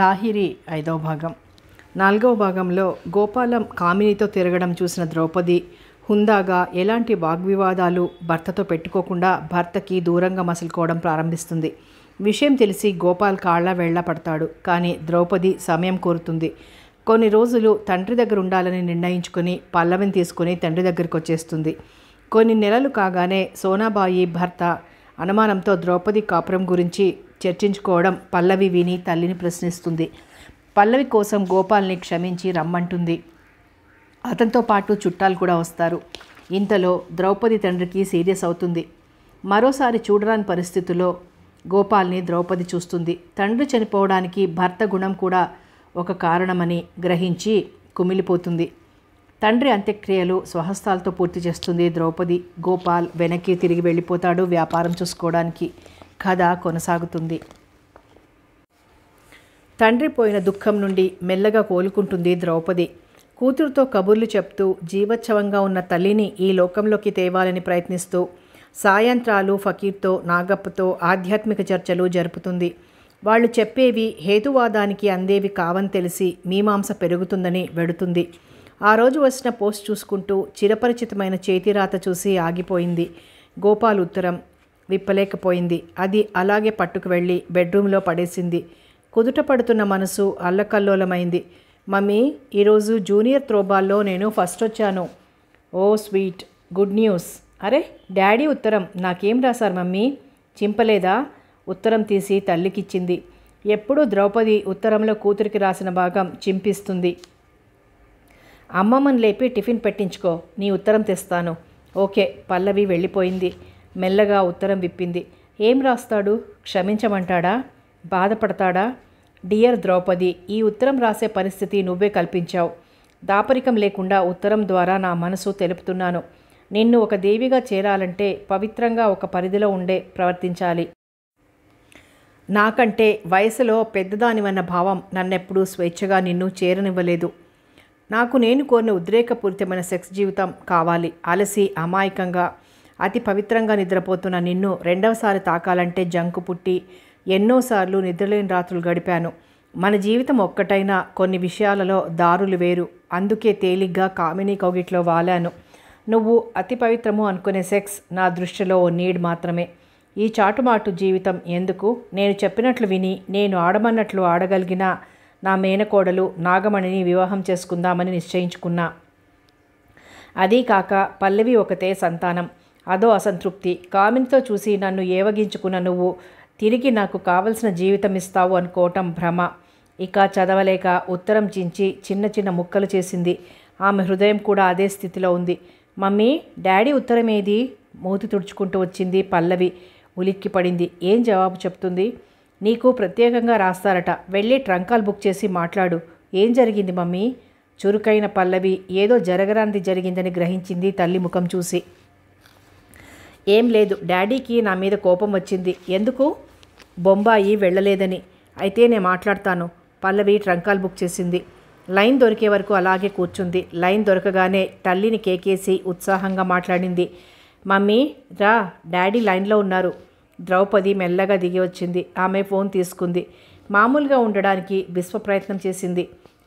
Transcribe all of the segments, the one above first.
లాహిరి ఐదవ భాగం నాలుగవ భాగంలో గోపాలం కామినితో తిరగడం చూసిన ద్రౌపది హుందాగా ఎలాంటి వాగ్వివాదాలు భర్తతో పెట్టుకోకుండా భర్తకి దూరంగా మసులుకోవడం ప్రారంభిస్తుంది విషయం తెలిసి గోపాల్ కాళ్ళ వెళ్ళ పడతాడు కానీ ద్రౌపది సమయం కోరుతుంది కొన్ని రోజులు తండ్రి దగ్గర ఉండాలని నిర్ణయించుకుని పల్లవిని తీసుకుని తండ్రి దగ్గరికి వచ్చేస్తుంది కొన్ని నెలలు కాగానే సోనాబాయి భర్త అనుమానంతో ద్రౌపది కాపురం గురించి చర్చించుకోవడం పల్లవి విని తల్లిని ప్రశ్నిస్తుంది పల్లవి కోసం గోపాల్ని క్షమించి రమ్మంటుంది అతనితో పాటు చుట్టాలు కూడా వస్తారు ఇంతలో ద్రౌపది తండ్రికి సీరియస్ అవుతుంది మరోసారి చూడరాని పరిస్థితుల్లో గోపాల్ని ద్రౌపది చూస్తుంది తండ్రి చనిపోవడానికి భర్త గుణం కూడా ఒక కారణమని గ్రహించి కుమిలిపోతుంది తండ్రి అంత్యక్రియలు స్వహస్తాలతో పూర్తి చేస్తుంది ద్రౌపది గోపాల్ వెనక్కి తిరిగి వెళ్ళిపోతాడు వ్యాపారం చూసుకోవడానికి కథ కొనసాగుతుంది తండ్రి పోయిన దుఃఖం నుండి మెల్లగా కోలుకుంటుంది ద్రౌపది కూతురుతో కబుర్లు చెప్తూ జీవోత్సవంగా ఉన్న తల్లిని ఈ లోకంలోకి తేవాలని ప్రయత్నిస్తూ సాయంత్రాలు ఫకీర్తో నాగప్పతో ఆధ్యాత్మిక చర్చలు జరుపుతుంది వాళ్ళు చెప్పేవి హేతువాదానికి అందేవి కావని తెలిసి మీమాంస పెరుగుతుందని వెడుతుంది ఆ రోజు వచ్చిన పోస్ట్ చూసుకుంటూ చిరపరిచితమైన చేతిరాత చూసి ఆగిపోయింది గోపాల్ ఉత్తరం విప్పలేకపోయింది అది అలాగే పట్టుకు వెళ్ళి బెడ్రూమ్లో పడేసింది కుదుట పడుతున్న మనసు అల్లకల్లోలమైంది మమ్మీ ఈరోజు జూనియర్ త్రోబాల్లో నేను ఫస్ట్ వచ్చాను ఓ స్వీట్ గుడ్ న్యూస్ అరే డాడీ ఉత్తరం నాకేం రాశారు మమ్మీ చింపలేదా ఉత్తరం తీసి తల్లికిచ్చింది ఎప్పుడూ ద్రౌపది ఉత్తరంలో కూతురికి రాసిన భాగం చింపిస్తుంది అమ్మమ్మని లేపి టిఫిన్ పెట్టించుకో నీ ఉత్తరం తెస్తాను ఓకే పల్లవి వెళ్ళిపోయింది మెల్లగా ఉత్తరం విప్పింది ఏం రాస్తాడు క్షమించమంటాడా బాధపడతాడా డియర్ ద్రౌపది ఈ ఉత్తరం రాసే పరిస్థితి నువ్వే కల్పించావు దాపరికం లేకుండా ఉత్తరం ద్వారా నా మనసు తెలుపుతున్నాను నిన్ను ఒక దేవిగా చేరాలంటే పవిత్రంగా ఒక పరిధిలో ఉండే ప్రవర్తించాలి నాకంటే వయసులో పెద్దదానివన్న భావం నన్నెప్పుడూ స్వేచ్ఛగా నిన్ను చేరనివ్వలేదు నాకు నేను కోరిన ఉద్రేకపూరితమైన సెక్స్ జీవితం కావాలి అలసి అమాయకంగా అతి పవిత్రంగా నిద్రపోతున్న నిన్ను రెండవసారి తాకాలంటే జంకు పుట్టి ఎన్నోసార్లు నిద్రలేని రాత్రులు గడిపాను మన జీవితం ఒక్కటైనా కొన్ని విషయాలలో దారులు వేరు అందుకే తేలిగ్గా కామినీ కౌగిట్లో వాలాను నువ్వు అతి పవిత్రము అనుకునే సెక్స్ నా దృష్టిలో ఓ నీడ్ మాత్రమే ఈ చాటుమాటు జీవితం ఎందుకు నేను చెప్పినట్లు విని నేను ఆడమన్నట్లు ఆడగలిగిన నా మేనకోడలు నాగమణిని వివాహం చేసుకుందామని నిశ్చయించుకున్నా అదీ కాక పల్లవి ఒకతే సంతానం అదో అసంతృప్తి కామినితో చూసి నన్ను ఏవగించుకున్న నువ్వు తిరిగి నాకు కావలసిన జీవితం ఇస్తావు అనుకోవటం భ్రమ ఇక చదవలేక ఉత్తరం చించి చిన్న చిన్న ముక్కలు చేసింది ఆమె హృదయం కూడా అదే స్థితిలో ఉంది మమ్మీ డాడీ ఉత్తరం ఏది మూతి తుడుచుకుంటూ వచ్చింది పల్లవి ఉలిక్కి పడింది ఏం జవాబు చెప్తుంది నీకు ప్రత్యేకంగా రాస్తారట వెళ్ళి ట్రంకాల్ బుక్ చేసి మాట్లాడు ఏం జరిగింది మమ్మీ చురుకైన పల్లవి ఏదో జరగరాంది జరిగిందని గ్రహించింది తల్లి ముఖం చూసి ఏం లేదు డాడీకి నా మీద కోపం వచ్చింది ఎందుకు బొంబాయి వెళ్ళలేదని అయితే నేను మాట్లాడతాను పల్లవి ట్రంకాల్ బుక్ చేసింది లైన్ దొరికే వరకు అలాగే కూర్చుంది లైన్ దొరకగానే తల్లిని కేకేసి ఉత్సాహంగా మాట్లాడింది మమ్మీ రా డాడీ లైన్లో ఉన్నారు ద్రౌపది మెల్లగా దిగి వచ్చింది ఆమె ఫోన్ తీసుకుంది మామూలుగా ఉండడానికి విశ్వ ప్రయత్నం చేసింది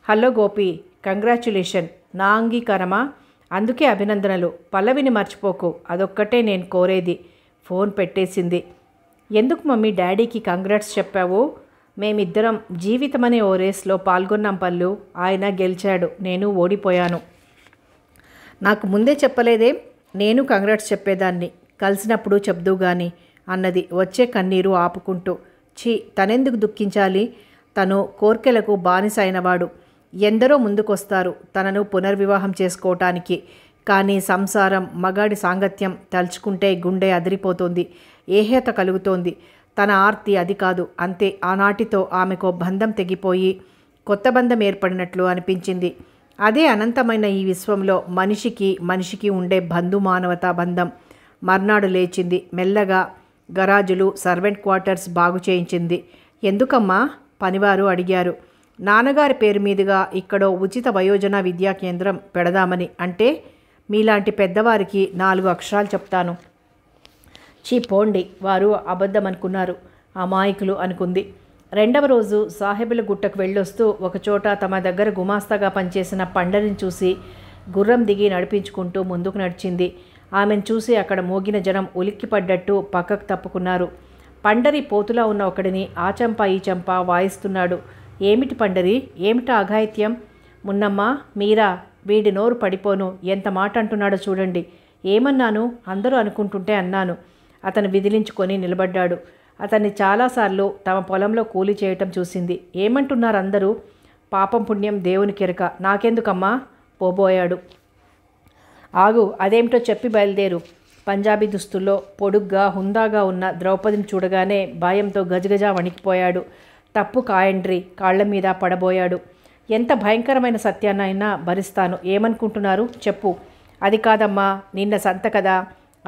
హలో గోపి కంగ్రాచ్యులేషన్ నా అంగీకారమా అందుకే అభినందనలు పల్లవిని మర్చిపోకు అదొక్కటే నేను కోరేది ఫోన్ పెట్టేసింది ఎందుకు మమ్మీ డాడీకి కంగ్రాట్స్ చెప్పావు మేమిద్దరం జీవితమనే ఓ రేస్లో పాల్గొన్నాం పళ్ళు ఆయన గెలిచాడు నేను ఓడిపోయాను నాకు ముందే చెప్పలేదేం నేను కంగ్రాట్స్ చెప్పేదాన్ని కలిసినప్పుడు చెప్దూ గాని అన్నది వచ్చే కన్నీరు ఆపుకుంటూ ఛీ తనెందుకు దుఃఖించాలి తను కోర్కెలకు అయినవాడు ఎందరో ముందుకొస్తారు తనను పునర్వివాహం చేసుకోవటానికి కానీ సంసారం మగాడి సాంగత్యం తలుచుకుంటే గుండె అదిరిపోతోంది ఏహేత కలుగుతోంది తన ఆర్తి అది కాదు అంతే ఆనాటితో ఆమెకు బంధం తెగిపోయి కొత్త బంధం ఏర్పడినట్లు అనిపించింది అదే అనంతమైన ఈ విశ్వంలో మనిషికి మనిషికి ఉండే బంధు మానవతా బంధం మర్నాడు లేచింది మెల్లగా గరాజులు సర్వెంట్ క్వార్టర్స్ బాగు చేయించింది ఎందుకమ్మా పనివారు అడిగారు నాన్నగారి పేరు మీదుగా ఇక్కడో ఉచిత వయోజన విద్యా కేంద్రం పెడదామని అంటే మీలాంటి పెద్దవారికి నాలుగు అక్షరాలు చెప్తాను చీ పోండి వారు అబద్ధం అనుకున్నారు అమాయకులు అనుకుంది రెండవ రోజు సాహెబుల గుట్టకు వెళ్ళొస్తూ ఒకచోట తమ దగ్గర గుమాస్తాగా పనిచేసిన పండని చూసి గుర్రం దిగి నడిపించుకుంటూ ముందుకు నడిచింది ఆమెను చూసి అక్కడ మోగిన జనం ఉలిక్కిపడ్డట్టు పక్కకు తప్పుకున్నారు పండరి పోతులా ఉన్న ఒకడిని ఆచంప ఈ చంప వాయిస్తున్నాడు ఏమిటి పండరి ఏమిటి అఘాయిత్యం మున్నమ్మ మీరా వీడి నోరు పడిపోను ఎంత మాట అంటున్నాడో చూడండి ఏమన్నాను అందరూ అనుకుంటుంటే అన్నాను అతను విదిలించుకొని నిలబడ్డాడు అతన్ని చాలాసార్లు తమ పొలంలో కూలి చేయటం చూసింది ఏమంటున్నారు అందరూ పాపం పుణ్యం దేవుని కెరక నాకెందుకమ్మా పోబోయాడు ఆగు అదేమిటో చెప్పి బయలుదేరు పంజాబీ దుస్తుల్లో పొడుగ్గా హుందాగా ఉన్న ద్రౌపదిని చూడగానే భయంతో గజగజ వణికిపోయాడు తప్పు కాయండ్రి కాళ్ల మీద పడబోయాడు ఎంత భయంకరమైన సత్యాన్నైనా భరిస్తాను ఏమనుకుంటున్నారు చెప్పు అది కాదమ్మా నిన్న సంత కదా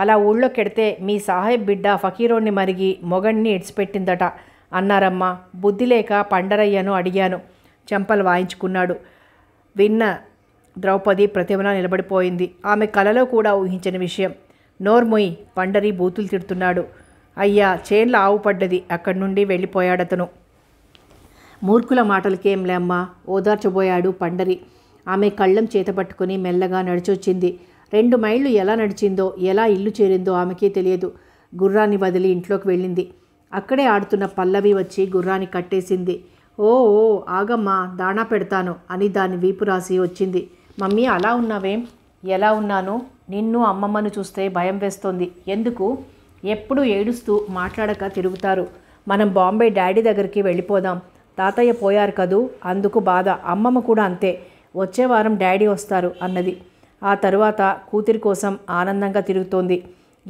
అలా ఊళ్ళోకెడితే మీ సాహెబ్ బిడ్డ ఫకీరోణ్ణి మరిగి మొగణ్ణి ఇడిచిపెట్టిందట అన్నారమ్మా బుద్ధి లేక పండరయ్యను అడిగాను చెంపలు వాయించుకున్నాడు విన్న ద్రౌపది ప్రతిమలా నిలబడిపోయింది ఆమె కలలో కూడా ఊహించని విషయం నోర్మొయ్ పండరి బూతులు తిడుతున్నాడు అయ్యా చేన్ల ఆవు పడ్డది అక్కడి నుండి వెళ్ళిపోయాడతను మూర్ఖుల మాటలకేం లేమ్మా ఓదార్చబోయాడు పండరి ఆమె కళ్ళం చేతపట్టుకుని మెల్లగా నడిచొచ్చింది రెండు మైళ్ళు ఎలా నడిచిందో ఎలా ఇల్లు చేరిందో ఆమెకే తెలియదు గుర్రాన్ని వదిలి ఇంట్లోకి వెళ్ళింది అక్కడే ఆడుతున్న పల్లవి వచ్చి గుర్రాన్ని కట్టేసింది ఓ ఓ ఆగమ్మా దాణా పెడతాను అని దాని వీపు రాసి వచ్చింది మమ్మీ అలా ఉన్నావేం ఎలా ఉన్నాను నిన్ను అమ్మమ్మను చూస్తే భయం వేస్తోంది ఎందుకు ఎప్పుడు ఏడుస్తూ మాట్లాడక తిరుగుతారు మనం బాంబే డాడీ దగ్గరికి వెళ్ళిపోదాం తాతయ్య పోయారు కదూ అందుకు బాధ అమ్మమ్మ కూడా అంతే వచ్చే వారం డాడీ వస్తారు అన్నది ఆ తరువాత కూతురి కోసం ఆనందంగా తిరుగుతోంది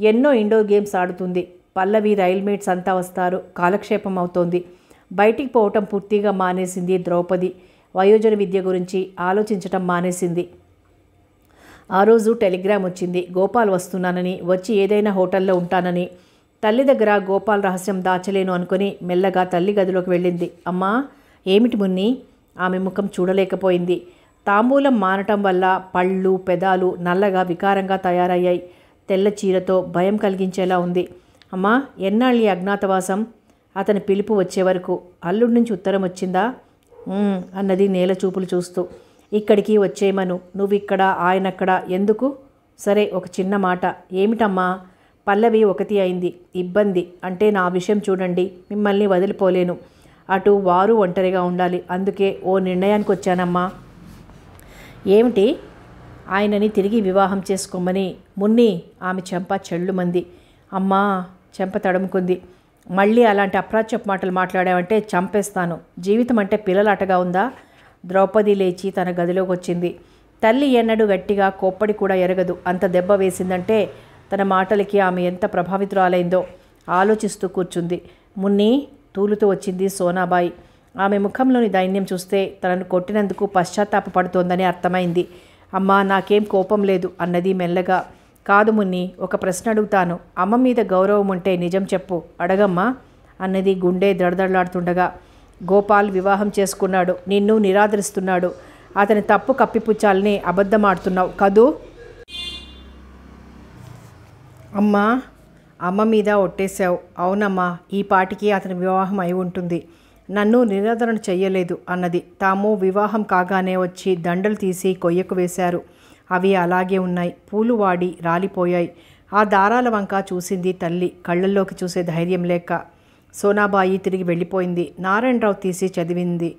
ఎన్నో ఇండోర్ గేమ్స్ ఆడుతుంది పల్లవి రైల్మేట్స్ అంతా వస్తారు కాలక్షేపం అవుతోంది బయటికి పోవటం పూర్తిగా మానేసింది ద్రౌపది వయోజన విద్య గురించి ఆలోచించటం మానేసింది ఆ రోజు టెలిగ్రామ్ వచ్చింది గోపాల్ వస్తున్నానని వచ్చి ఏదైనా హోటల్లో ఉంటానని తల్లి దగ్గర గోపాల్ రహస్యం దాచలేను అనుకుని మెల్లగా తల్లి గదిలోకి వెళ్ళింది అమ్మా ఏమిటి మున్ని ఆమె ముఖం చూడలేకపోయింది తాంబూలం మానటం వల్ల పళ్ళు పెదాలు నల్లగా వికారంగా తయారయ్యాయి తెల్ల చీరతో భయం కలిగించేలా ఉంది అమ్మా ఎన్నాళ్ళి అజ్ఞాతవాసం అతని పిలుపు వచ్చే వరకు అల్లుడి నుంచి ఉత్తరం వచ్చిందా అన్నది నేల చూపులు చూస్తూ ఇక్కడికి వచ్చేయమను నువ్వు ఇక్కడ ఆయనక్కడ ఎందుకు సరే ఒక చిన్న మాట ఏమిటమ్మా పల్లవి ఒకటి అయింది ఇబ్బంది అంటే నా విషయం చూడండి మిమ్మల్ని వదిలిపోలేను అటు వారు ఒంటరిగా ఉండాలి అందుకే ఓ నిర్ణయానికి వచ్చానమ్మా ఏమిటి ఆయనని తిరిగి వివాహం చేసుకోమని మున్ని ఆమె చెంప మంది అమ్మా చెంప తడుముకుంది మళ్ళీ అలాంటి అప్రాచ్యపు మాటలు మాట్లాడావంటే చంపేస్తాను జీవితం అంటే పిల్లలాటగా ఉందా ద్రౌపది లేచి తన గదిలోకి వచ్చింది తల్లి ఎన్నడూ గట్టిగా కోప్పడి కూడా ఎరగదు అంత దెబ్బ వేసిందంటే తన మాటలకి ఆమె ఎంత ప్రభావితురాలైందో ఆలోచిస్తూ కూర్చుంది మున్ని తూలుతూ వచ్చింది సోనాబాయి ఆమె ముఖంలోని దైన్యం చూస్తే తనను కొట్టినందుకు పశ్చాత్తాపడుతోందని అర్థమైంది అమ్మా నాకేం కోపం లేదు అన్నది మెల్లగా కాదు మున్ని ఒక ప్రశ్న అడుగుతాను అమ్మ మీద గౌరవం ఉంటే నిజం చెప్పు అడగమ్మా అన్నది గుండె దడదడలాడుతుండగా గోపాల్ వివాహం చేసుకున్నాడు నిన్ను నిరాదరిస్తున్నాడు అతని తప్పు కప్పిపుచ్చాలని అబద్ధమాడుతున్నావు కదూ అమ్మా అమ్మ మీద ఒట్టేశావు అవునమ్మా ఈ పాటికి అతని వివాహం అయి ఉంటుంది నన్ను నిరాదరణ చెయ్యలేదు అన్నది తాము వివాహం కాగానే వచ్చి దండలు తీసి కొయ్యకు వేశారు అవి అలాగే ఉన్నాయి పూలు వాడి రాలిపోయాయి ఆ దారాల వంక చూసింది తల్లి కళ్ళల్లోకి చూసే ధైర్యం లేక సోనాబాయి తిరిగి వెళ్ళిపోయింది నారాయణరావు తీసి చదివింది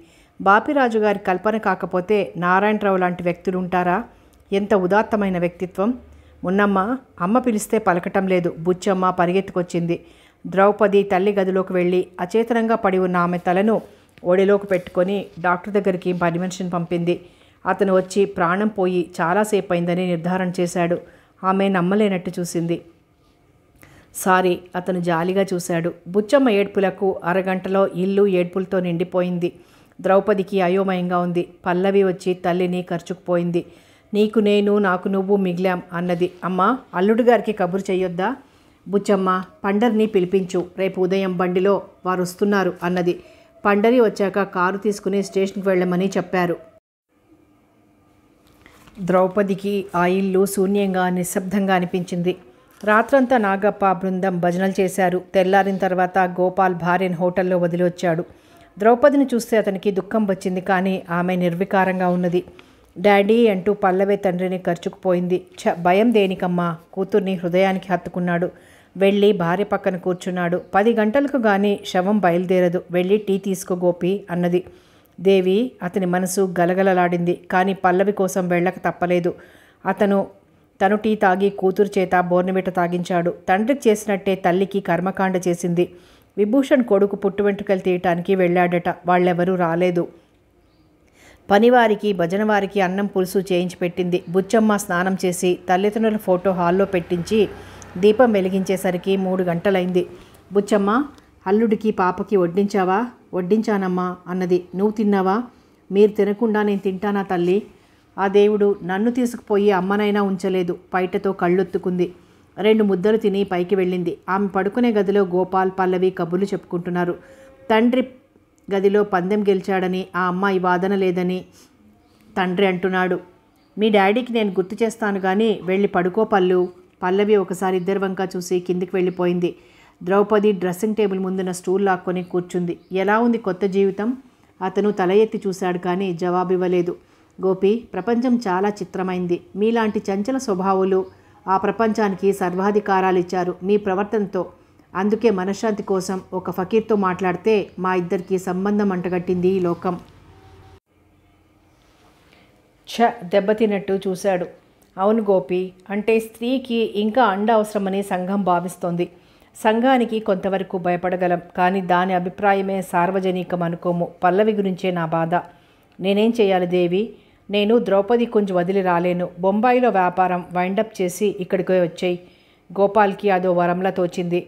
బాపిరాజు గారి కల్పన కాకపోతే నారాయణరావు లాంటి వ్యక్తులుంటారా ఎంత ఉదాత్తమైన వ్యక్తిత్వం ఉన్నమ్మ అమ్మ పిలిస్తే పలకటం లేదు బుచ్చమ్మ పరిగెత్తుకొచ్చింది ద్రౌపది తల్లి గదిలోకి వెళ్ళి అచేతనంగా పడి ఉన్న ఆమె తలను ఒడిలోకి పెట్టుకొని డాక్టర్ దగ్గరికి పని మనిషిని పంపింది అతను వచ్చి ప్రాణం పోయి చాలాసేపు అయిందని నిర్ధారణ చేశాడు ఆమె నమ్మలేనట్టు చూసింది సారీ అతను జాలిగా చూశాడు బుచ్చమ్మ ఏడ్పులకు అరగంటలో ఇల్లు ఏడ్పులతో నిండిపోయింది ద్రౌపదికి అయోమయంగా ఉంది పల్లవి వచ్చి తల్లిని ఖర్చుకుపోయింది నీకు నేను నాకు నువ్వు మిగిలాం అన్నది అమ్మ అల్లుడు గారికి కబురు చేయొద్దా బుచ్చమ్మ పండర్ని పిలిపించు రేపు ఉదయం బండిలో వారు వస్తున్నారు అన్నది పండరి వచ్చాక కారు తీసుకుని స్టేషన్కి వెళ్ళమని చెప్పారు ద్రౌపదికి ఆ ఇల్లు శూన్యంగా నిశ్శబ్దంగా అనిపించింది రాత్రంతా నాగప్ప బృందం భజనలు చేశారు తెల్లారిన తర్వాత గోపాల్ భార్యను హోటల్లో వదిలి వచ్చాడు ద్రౌపదిని చూస్తే అతనికి దుఃఖం వచ్చింది కానీ ఆమె నిర్వికారంగా ఉన్నది డాడీ అంటూ పల్లవే తండ్రిని ఖర్చుకుపోయింది చ భయం దేనికమ్మా కూతుర్ని హృదయానికి హత్తుకున్నాడు వెళ్ళి భార్య పక్కన కూర్చున్నాడు పది గంటలకు గాని శవం బయలుదేరదు వెళ్ళి టీ తీసుకో గోపి అన్నది దేవి అతని మనసు గలగలలాడింది కానీ పల్లవి కోసం వెళ్ళక తప్పలేదు అతను తను టీ తాగి కూతురు చేత బోర్నబిట తాగించాడు తండ్రికి చేసినట్టే తల్లికి కర్మకాండ చేసింది విభూషణ్ కొడుకు పుట్టు వెంట్రుకలు తీయటానికి వెళ్ళాడట వాళ్ళెవరూ రాలేదు పనివారికి భజనవారికి అన్నం పులుసు చేయించి పెట్టింది బుచ్చమ్మ స్నానం చేసి తల్లిదండ్రుల ఫోటో హాల్లో పెట్టించి దీపం వెలిగించేసరికి మూడు గంటలైంది బుచ్చమ్మ అల్లుడికి పాపకి వడ్డించావా వడ్డించానమ్మా అన్నది నువ్వు తిన్నావా మీరు తినకుండా నేను తింటానా తల్లి ఆ దేవుడు నన్ను తీసుకుపోయి అమ్మనైనా ఉంచలేదు బయటతో కళ్ళొత్తుకుంది రెండు ముద్దలు తిని పైకి వెళ్ళింది ఆమె పడుకునే గదిలో గోపాల్ పల్లవి కబుర్లు చెప్పుకుంటున్నారు తండ్రి గదిలో పందెం గెలిచాడని ఆ అమ్మాయి వాదన లేదని తండ్రి అంటున్నాడు మీ డాడీకి నేను గుర్తు చేస్తాను కానీ వెళ్ళి పడుకో పళ్ళు పల్లవి ఒకసారి ఇద్దరు వంక చూసి కిందికి వెళ్ళిపోయింది ద్రౌపది డ్రెస్సింగ్ టేబుల్ ముందున స్టూల్ లాక్కొని కూర్చుంది ఎలా ఉంది కొత్త జీవితం అతను తల ఎత్తి చూశాడు కానీ జవాబు ఇవ్వలేదు గోపి ప్రపంచం చాలా చిత్రమైంది మీలాంటి చంచల స్వభావులు ఆ ప్రపంచానికి సర్వాధికారాలు ఇచ్చారు మీ ప్రవర్తనతో అందుకే మనశ్శాంతి కోసం ఒక ఫకీర్తో మాట్లాడితే మా ఇద్దరికి సంబంధం అంటగట్టింది ఈ లోకం ఛ దెబ్బతిన్నట్టు చూశాడు అవును గోపి అంటే స్త్రీకి ఇంకా అండ అవసరమని సంఘం భావిస్తోంది సంఘానికి కొంతవరకు భయపడగలం కానీ దాని అభిప్రాయమే సార్వజనికం అనుకోము పల్లవి గురించే నా బాధ నేనేం చేయాలి దేవి నేను ద్రౌపది కొంచెం వదిలి రాలేను బొంబాయిలో వ్యాపారం వైండప్ చేసి ఇక్కడికి వచ్చాయి గోపాల్కి అదో వరంలా తోచింది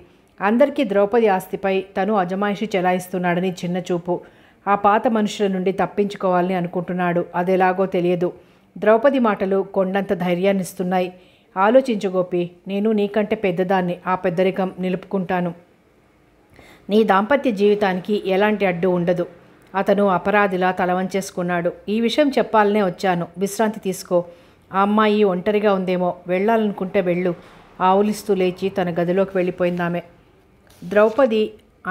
అందరికీ ద్రౌపది ఆస్తిపై తను అజమాయిషి చెలాయిస్తున్నాడని చిన్న చూపు ఆ పాత మనుషుల నుండి తప్పించుకోవాలని అనుకుంటున్నాడు అదెలాగో తెలియదు ద్రౌపది మాటలు కొండంత ధైర్యాన్నిస్తున్నాయి ఆలోచించు గోపి నేను నీకంటే పెద్దదాన్ని ఆ పెద్దరికం నిలుపుకుంటాను నీ దాంపత్య జీవితానికి ఎలాంటి అడ్డు ఉండదు అతను అపరాధిలా తలవంచేసుకున్నాడు ఈ విషయం చెప్పాలనే వచ్చాను విశ్రాంతి తీసుకో ఆ అమ్మాయి ఒంటరిగా ఉందేమో వెళ్ళాలనుకుంటే వెళ్ళు ఆవులిస్తూ లేచి తన గదిలోకి వెళ్ళిపోయిందామె ద్రౌపది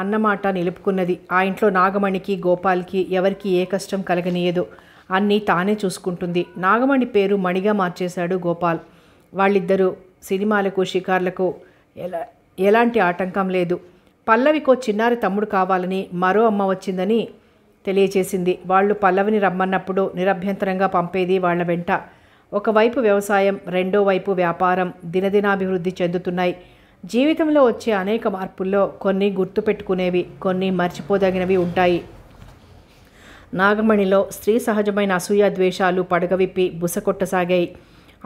అన్నమాట నిలుపుకున్నది ఆ ఇంట్లో నాగమణికి గోపాల్కి ఎవరికి ఏ కష్టం కలగనీయదు అన్నీ తానే చూసుకుంటుంది నాగమణి పేరు మణిగా మార్చేశాడు గోపాల్ వాళ్ళిద్దరూ సినిమాలకు షికార్లకు ఎలా ఎలాంటి ఆటంకం లేదు పల్లవికో చిన్నారి తమ్ముడు కావాలని మరో అమ్మ వచ్చిందని తెలియచేసింది వాళ్ళు పల్లవిని రమ్మన్నప్పుడు నిరభ్యంతరంగా పంపేది వాళ్ల వెంట ఒకవైపు వ్యవసాయం రెండో వైపు వ్యాపారం దినదినాభివృద్ధి చెందుతున్నాయి జీవితంలో వచ్చే అనేక మార్పుల్లో కొన్ని గుర్తుపెట్టుకునేవి కొన్ని మర్చిపోదగినవి ఉంటాయి నాగమణిలో స్త్రీ సహజమైన అసూయ ద్వేషాలు పడగవిప్పి బుసకొట్టసాగాయి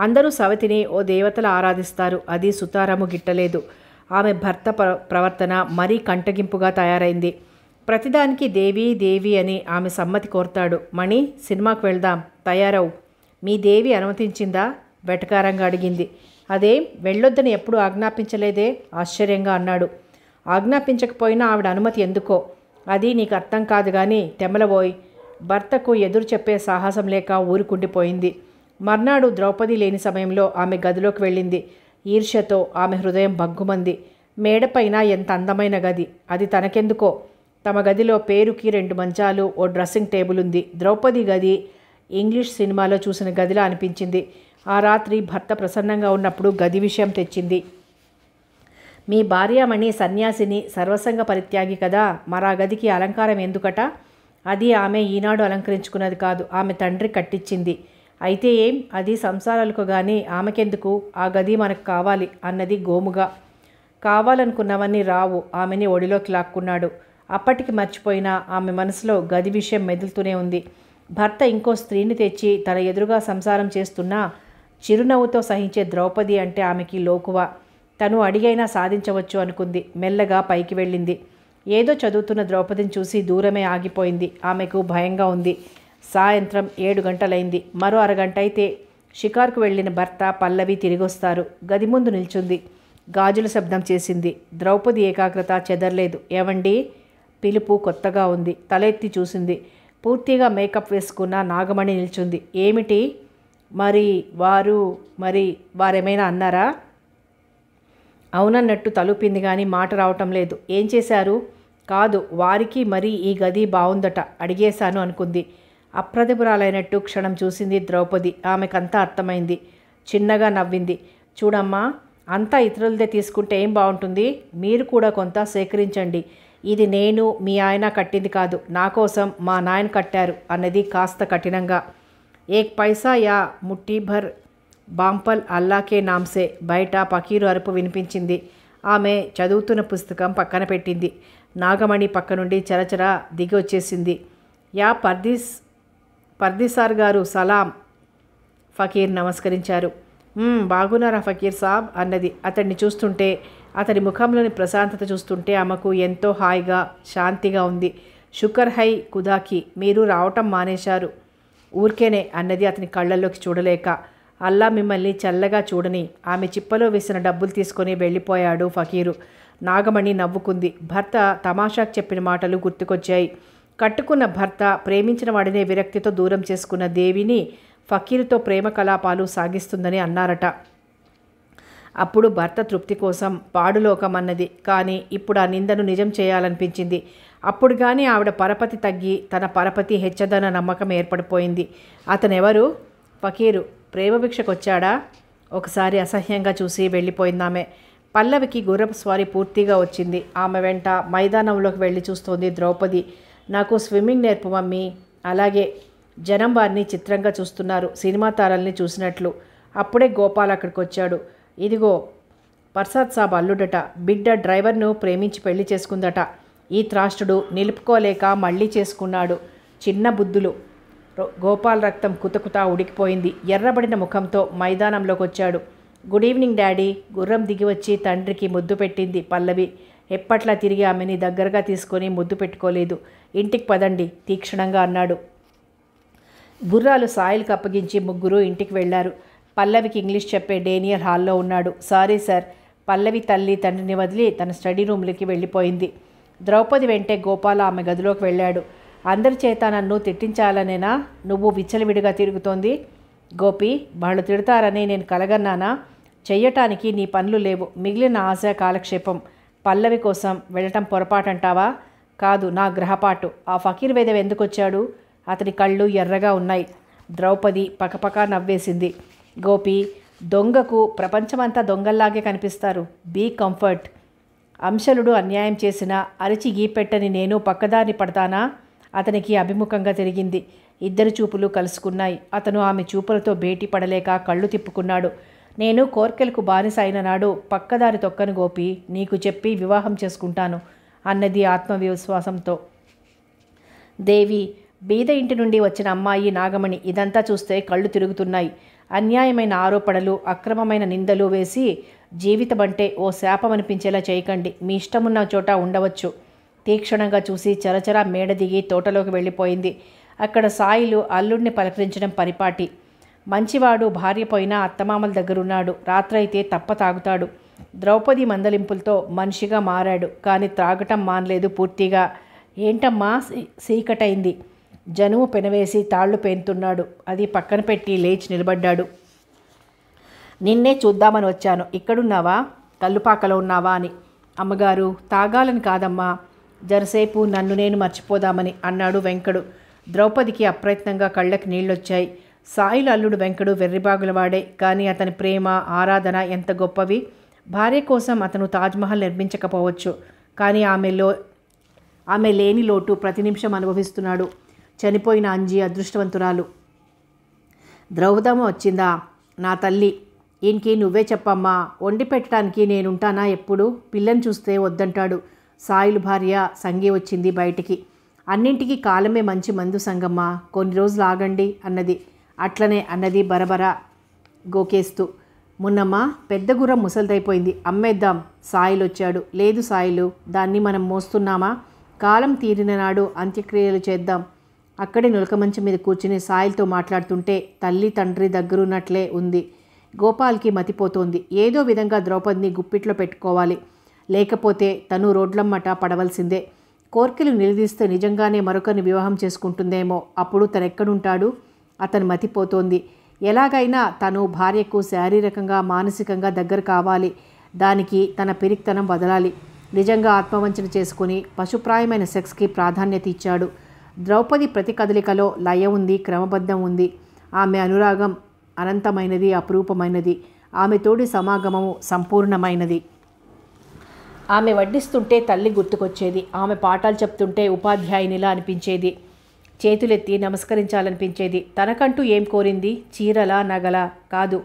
అందరూ సవతిని ఓ దేవతలు ఆరాధిస్తారు అది సుతారము గిట్టలేదు ఆమె భర్త ప్ర ప్రవర్తన మరీ కంటగింపుగా తయారైంది ప్రతిదానికి దేవి దేవి అని ఆమె సమ్మతి కోరుతాడు మణి సినిమాకు వెళ్దాం తయారవు మీ దేవి అనుమతించిందా వెటకారంగా అడిగింది అదే వెళ్ళొద్దని ఎప్పుడు ఆజ్ఞాపించలేదే ఆశ్చర్యంగా అన్నాడు ఆజ్ఞాపించకపోయినా ఆవిడ అనుమతి ఎందుకో అది నీకు అర్థం కాదు కానీ తెమలబోయ్ భర్తకు ఎదురు చెప్పే సాహసం లేక ఊరుకుండిపోయింది మర్నాడు ద్రౌపది లేని సమయంలో ఆమె గదిలోకి వెళ్ళింది ఈర్ష్యతో ఆమె హృదయం భగ్గుమంది మేడపైన ఎంత అందమైన గది అది తనకెందుకో తమ గదిలో పేరుకి రెండు మంచాలు ఓ డ్రెస్సింగ్ టేబుల్ ఉంది ద్రౌపది గది ఇంగ్లీష్ సినిమాలో చూసిన గదిలా అనిపించింది ఆ రాత్రి భర్త ప్రసన్నంగా ఉన్నప్పుడు గది విషయం తెచ్చింది మీ భార్యామణి సన్యాసిని సర్వసంగ పరిత్యాగి కదా మరా గదికి అలంకారం ఎందుకట అది ఆమె ఈనాడు అలంకరించుకున్నది కాదు ఆమె తండ్రి కట్టించింది అయితే ఏం అది సంసారాలకు కానీ ఆమెకెందుకు ఆ గది మనకు కావాలి అన్నది గోముగా కావాలనుకున్నవన్నీ రావు ఆమెని ఒడిలోకి లాక్కున్నాడు అప్పటికి మర్చిపోయినా ఆమె మనసులో గది విషయం మెదులుతూనే ఉంది భర్త ఇంకో స్త్రీని తెచ్చి తన ఎదురుగా సంసారం చేస్తున్నా చిరునవ్వుతో సహించే ద్రౌపది అంటే ఆమెకి లోకువ తను అడిగైనా సాధించవచ్చు అనుకుంది మెల్లగా పైకి వెళ్ళింది ఏదో చదువుతున్న ద్రౌపదిని చూసి దూరమే ఆగిపోయింది ఆమెకు భయంగా ఉంది సాయంత్రం ఏడు గంటలైంది మరో అరగంట అయితే షికార్కు వెళ్ళిన భర్త పల్లవి తిరిగొస్తారు గది ముందు నిల్చుంది గాజుల శబ్దం చేసింది ద్రౌపది ఏకాగ్రత చెదరలేదు ఏవండి పిలుపు కొత్తగా ఉంది తలెత్తి చూసింది పూర్తిగా మేకప్ వేసుకున్న నాగమణి నిల్చుంది ఏమిటి మరి వారు మరి వారేమైనా అన్నారా అవునన్నట్టు తలుపింది కానీ మాట రావటం లేదు ఏం చేశారు కాదు వారికి మరి ఈ గది బాగుందట అడిగేశాను అనుకుంది అప్రతిపురాలైనట్టు క్షణం చూసింది ద్రౌపది ఆమెకంతా అర్థమైంది చిన్నగా నవ్వింది చూడమ్మా అంతా ఇతరులదే తీసుకుంటే ఏం బాగుంటుంది మీరు కూడా కొంత సేకరించండి ఇది నేను మీ ఆయన కట్టింది కాదు నా కోసం మా నాయన కట్టారు అన్నది కాస్త కఠినంగా ఏక్ పైసా యా ముట్టి భర్ బాంపల్ అల్లాకే నామ్సే బయట పకీరు అరుపు వినిపించింది ఆమె చదువుతున్న పుస్తకం పక్కన పెట్టింది నాగమణి పక్క నుండి చరచర దిగి వచ్చేసింది యా పర్దీస్ పర్దీసార్ గారు సలాం ఫకీర్ నమస్కరించారు బాగున్నారా ఫకీర్ సాబ్ అన్నది అతన్ని చూస్తుంటే అతని ముఖంలోని ప్రశాంతత చూస్తుంటే ఆమెకు ఎంతో హాయిగా శాంతిగా ఉంది షుకర్ హై కుదాకి మీరు రావటం మానేశారు ఊరికేనే అన్నది అతని కళ్ళల్లోకి చూడలేక అల్లా మిమ్మల్ని చల్లగా చూడని ఆమె చిప్పలో వేసిన డబ్బులు తీసుకొని వెళ్ళిపోయాడు ఫకీరు నాగమణి నవ్వుకుంది భర్త తమాషాకు చెప్పిన మాటలు గుర్తుకొచ్చాయి కట్టుకున్న భర్త ప్రేమించిన వాడినే విరక్తితో దూరం చేసుకున్న దేవిని ఫకీరుతో ప్రేమ కలాపాలు సాగిస్తుందని అన్నారట అప్పుడు భర్త తృప్తి కోసం పాడులోకం అన్నది కానీ ఇప్పుడు ఆ నిందను నిజం చేయాలనిపించింది అప్పుడు కానీ ఆవిడ పరపతి తగ్గి తన పరపతి హెచ్చదన నమ్మకం ఏర్పడిపోయింది అతనెవరు ఫకీరు ప్రేమభిక్షకొచ్చాడా ఒకసారి అసహ్యంగా చూసి వెళ్ళిపోయిందామె పల్లవికి గుర్రపు స్వారీ పూర్తిగా వచ్చింది ఆమె వెంట మైదానంలోకి వెళ్ళి చూస్తోంది ద్రౌపది నాకు స్విమ్మింగ్ నేర్పు మమ్మీ అలాగే జనం వారిని చిత్రంగా చూస్తున్నారు సినిమా తారల్ని చూసినట్లు అప్పుడే గోపాల్ అక్కడికి వచ్చాడు ఇదిగో ప్రసాద్ సాబ్ అల్లుడట బిడ్డ డ్రైవర్ను ప్రేమించి పెళ్లి చేసుకుందట ఈ త్రాష్టుడు నిలుపుకోలేక మళ్ళీ చేసుకున్నాడు చిన్న బుద్ధులు గోపాల్ రక్తం కుతకుతా ఉడికిపోయింది ఎర్రబడిన ముఖంతో మైదానంలోకి వచ్చాడు గుడ్ ఈవినింగ్ డాడీ గుర్రం దిగి వచ్చి తండ్రికి ముద్దు పెట్టింది పల్లవి ఎప్పట్లా తిరిగి ఆమెని దగ్గరగా తీసుకొని ముద్దు పెట్టుకోలేదు ఇంటికి పదండి తీక్షణంగా అన్నాడు గుర్రాలు సాయిల్కి అప్పగించి ముగ్గురు ఇంటికి వెళ్లారు పల్లవికి ఇంగ్లీష్ చెప్పే డేనియల్ హాల్లో ఉన్నాడు సారీ సార్ పల్లవి తల్లి తండ్రిని వదిలి తన స్టడీ రూమ్లోకి వెళ్ళిపోయింది ద్రౌపది వెంటే గోపాల ఆమె గదిలోకి వెళ్ళాడు అందరి చేత నన్ను తిట్టించాలనేనా నువ్వు విచ్చలవిడిగా తిరుగుతోంది గోపి వాళ్ళు తిడతారని నేను కలగన్నానా చెయ్యటానికి నీ పనులు లేవు మిగిలిన ఆశ కాలక్షేపం పల్లవి కోసం వెళ్ళటం పొరపాటంటావా కాదు నా గ్రహపాటు ఆ ఫకీర్ వేదం ఎందుకు వచ్చాడు అతని కళ్ళు ఎర్రగా ఉన్నాయి ద్రౌపది పకపకా నవ్వేసింది గోపి దొంగకు ప్రపంచమంతా దొంగల్లాగే కనిపిస్తారు బీ కంఫర్ట్ అంశలుడు అన్యాయం చేసినా అరిచి గీపెట్టని నేను పక్కదారి పడతానా అతనికి అభిముఖంగా తిరిగింది ఇద్దరు చూపులు కలుసుకున్నాయి అతను ఆమె చూపులతో భేటీ పడలేక కళ్ళు తిప్పుకున్నాడు నేను కోర్కెలకు బానిస అయిన నాడు పక్కదారి తొక్కను గోపి నీకు చెప్పి వివాహం చేసుకుంటాను అన్నది ఆత్మవిశ్వాసంతో దేవి బీద ఇంటి నుండి వచ్చిన అమ్మాయి నాగమణి ఇదంతా చూస్తే కళ్ళు తిరుగుతున్నాయి అన్యాయమైన ఆరోపణలు అక్రమమైన నిందలు వేసి జీవితం అంటే ఓ శాపం అనిపించేలా చేయకండి మీ ఇష్టమున్న చోట ఉండవచ్చు తీక్షణంగా చూసి చరచరా మేడ దిగి తోటలోకి వెళ్ళిపోయింది అక్కడ సాయిలు అల్లుడిని పలకరించడం పరిపాటి మంచివాడు భార్య పోయినా అత్తమామల దగ్గరున్నాడు రాత్రైతే తప్ప తాగుతాడు ద్రౌపది మందలింపులతో మనిషిగా మారాడు కానీ త్రాగటం మానలేదు పూర్తిగా ఏంటమ్మా సీకటైంది జనువు పెనవేసి తాళ్ళు పెంతున్నాడు అది పక్కన పెట్టి లేచి నిలబడ్డాడు నిన్నే చూద్దామని వచ్చాను ఇక్కడున్నావా కల్లుపాకలో ఉన్నావా అని అమ్మగారు తాగాలని కాదమ్మా జరసేపు నన్ను నేను మర్చిపోదామని అన్నాడు వెంకడు ద్రౌపదికి అప్రయత్నంగా కళ్ళకి నీళ్ళొచ్చాయి సాయిల అల్లుడు వెంకడు వెర్రిబాగులవాడే కానీ అతని ప్రేమ ఆరాధన ఎంత గొప్పవి భార్య కోసం అతను తాజ్మహల్ నిర్మించకపోవచ్చు కానీ ఆమెలో ఆమె లేని లోటు ప్రతి నిమిషం అనుభవిస్తున్నాడు చనిపోయిన అంజీ అదృష్టవంతురాలు ద్రౌపదమ్మ వచ్చిందా నా తల్లి ఈయనకి నువ్వే చెప్పమ్మా వండి పెట్టడానికి నేనుంటానా ఎప్పుడు పిల్లని చూస్తే వద్దంటాడు సాయిలు భార్య సంగి వచ్చింది బయటికి అన్నింటికి కాలమే మంచి మందు సంగమ్మ కొన్ని రోజులు ఆగండి అన్నది అట్లనే అన్నది బరబర గోకేస్తూ మొన్నమ్మ పెద్ద గుర్రం ముసలిదైపోయింది అమ్మేద్దాం సాయిలు వచ్చాడు లేదు సాయిలు దాన్ని మనం మోస్తున్నామా కాలం తీరిన నాడు అంత్యక్రియలు చేద్దాం అక్కడే నులక మంచం మీద కూర్చుని సాయిల్తో మాట్లాడుతుంటే తల్లి తండ్రి దగ్గరున్నట్లే ఉంది గోపాల్కి మతిపోతోంది ఏదో విధంగా ద్రౌపదిని గుప్పిట్లో పెట్టుకోవాలి లేకపోతే తను రోడ్లమ్మట పడవలసిందే కోర్కెలు నిలదీస్తే నిజంగానే మరొకరిని వివాహం చేసుకుంటుందేమో అప్పుడు తనెక్కడుంటాడు అతను మతిపోతోంది ఎలాగైనా తను భార్యకు శారీరకంగా మానసికంగా దగ్గర కావాలి దానికి తన పిరిక్తనం వదలాలి నిజంగా ఆత్మవంచన చేసుకుని పశుప్రాయమైన సెక్స్కి ప్రాధాన్యత ఇచ్చాడు ద్రౌపది ప్రతి కదలికలో లయ ఉంది క్రమబద్ధం ఉంది ఆమె అనురాగం అనంతమైనది అపురూపమైనది ఆమె తోడి సమాగమము సంపూర్ణమైనది ఆమె వడ్డిస్తుంటే తల్లి గుర్తుకొచ్చేది ఆమె పాఠాలు చెప్తుంటే ఉపాధ్యాయునిలా అనిపించేది చేతులెత్తి నమస్కరించాలనిపించేది తనకంటూ ఏం కోరింది చీరలా నగల కాదు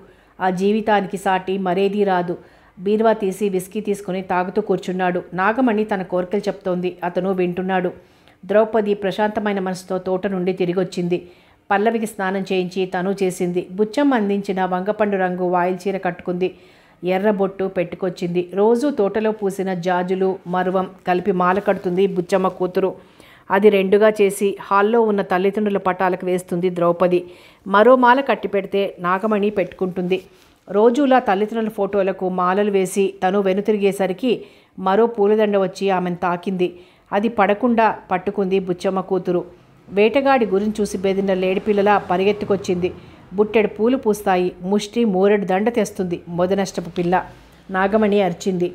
ఆ జీవితానికి సాటి మరేదీ రాదు బీరువా తీసి విస్కీ తీసుకుని తాగుతూ కూర్చున్నాడు నాగమణి తన కోరికలు చెప్తోంది అతను వింటున్నాడు ద్రౌపది ప్రశాంతమైన మనసుతో తోట నుండి తిరిగొచ్చింది పల్లవికి స్నానం చేయించి తను చేసింది బుచ్చం అందించిన వంగపండు రంగు వాయిల్ చీర కట్టుకుంది ఎర్రబొట్టు పెట్టుకొచ్చింది రోజు తోటలో పూసిన జాజులు మరువం కలిపి మాల కడుతుంది బుచ్చమ్మ కూతురు అది రెండుగా చేసి హాల్లో ఉన్న తల్లిదండ్రుల పటాలకు వేస్తుంది ద్రౌపది మరో మాల కట్టి పెడితే నాగమణి పెట్టుకుంటుంది రోజులా తల్లిదండ్రుల ఫోటోలకు మాలలు వేసి తను వెనుతిరిగేసరికి మరో పూలదండ వచ్చి ఆమెను తాకింది అది పడకుండా పట్టుకుంది బుచ్చమ్మ కూతురు వేటగాడి గురించి చూసి బెదిరిన లేడిపిల్లలా పరిగెత్తుకొచ్చింది బుట్టెడు పూలు పూస్తాయి ముష్టి మూరెడు దండ తెస్తుంది మొదనష్టపు పిల్ల నాగమణి అరిచింది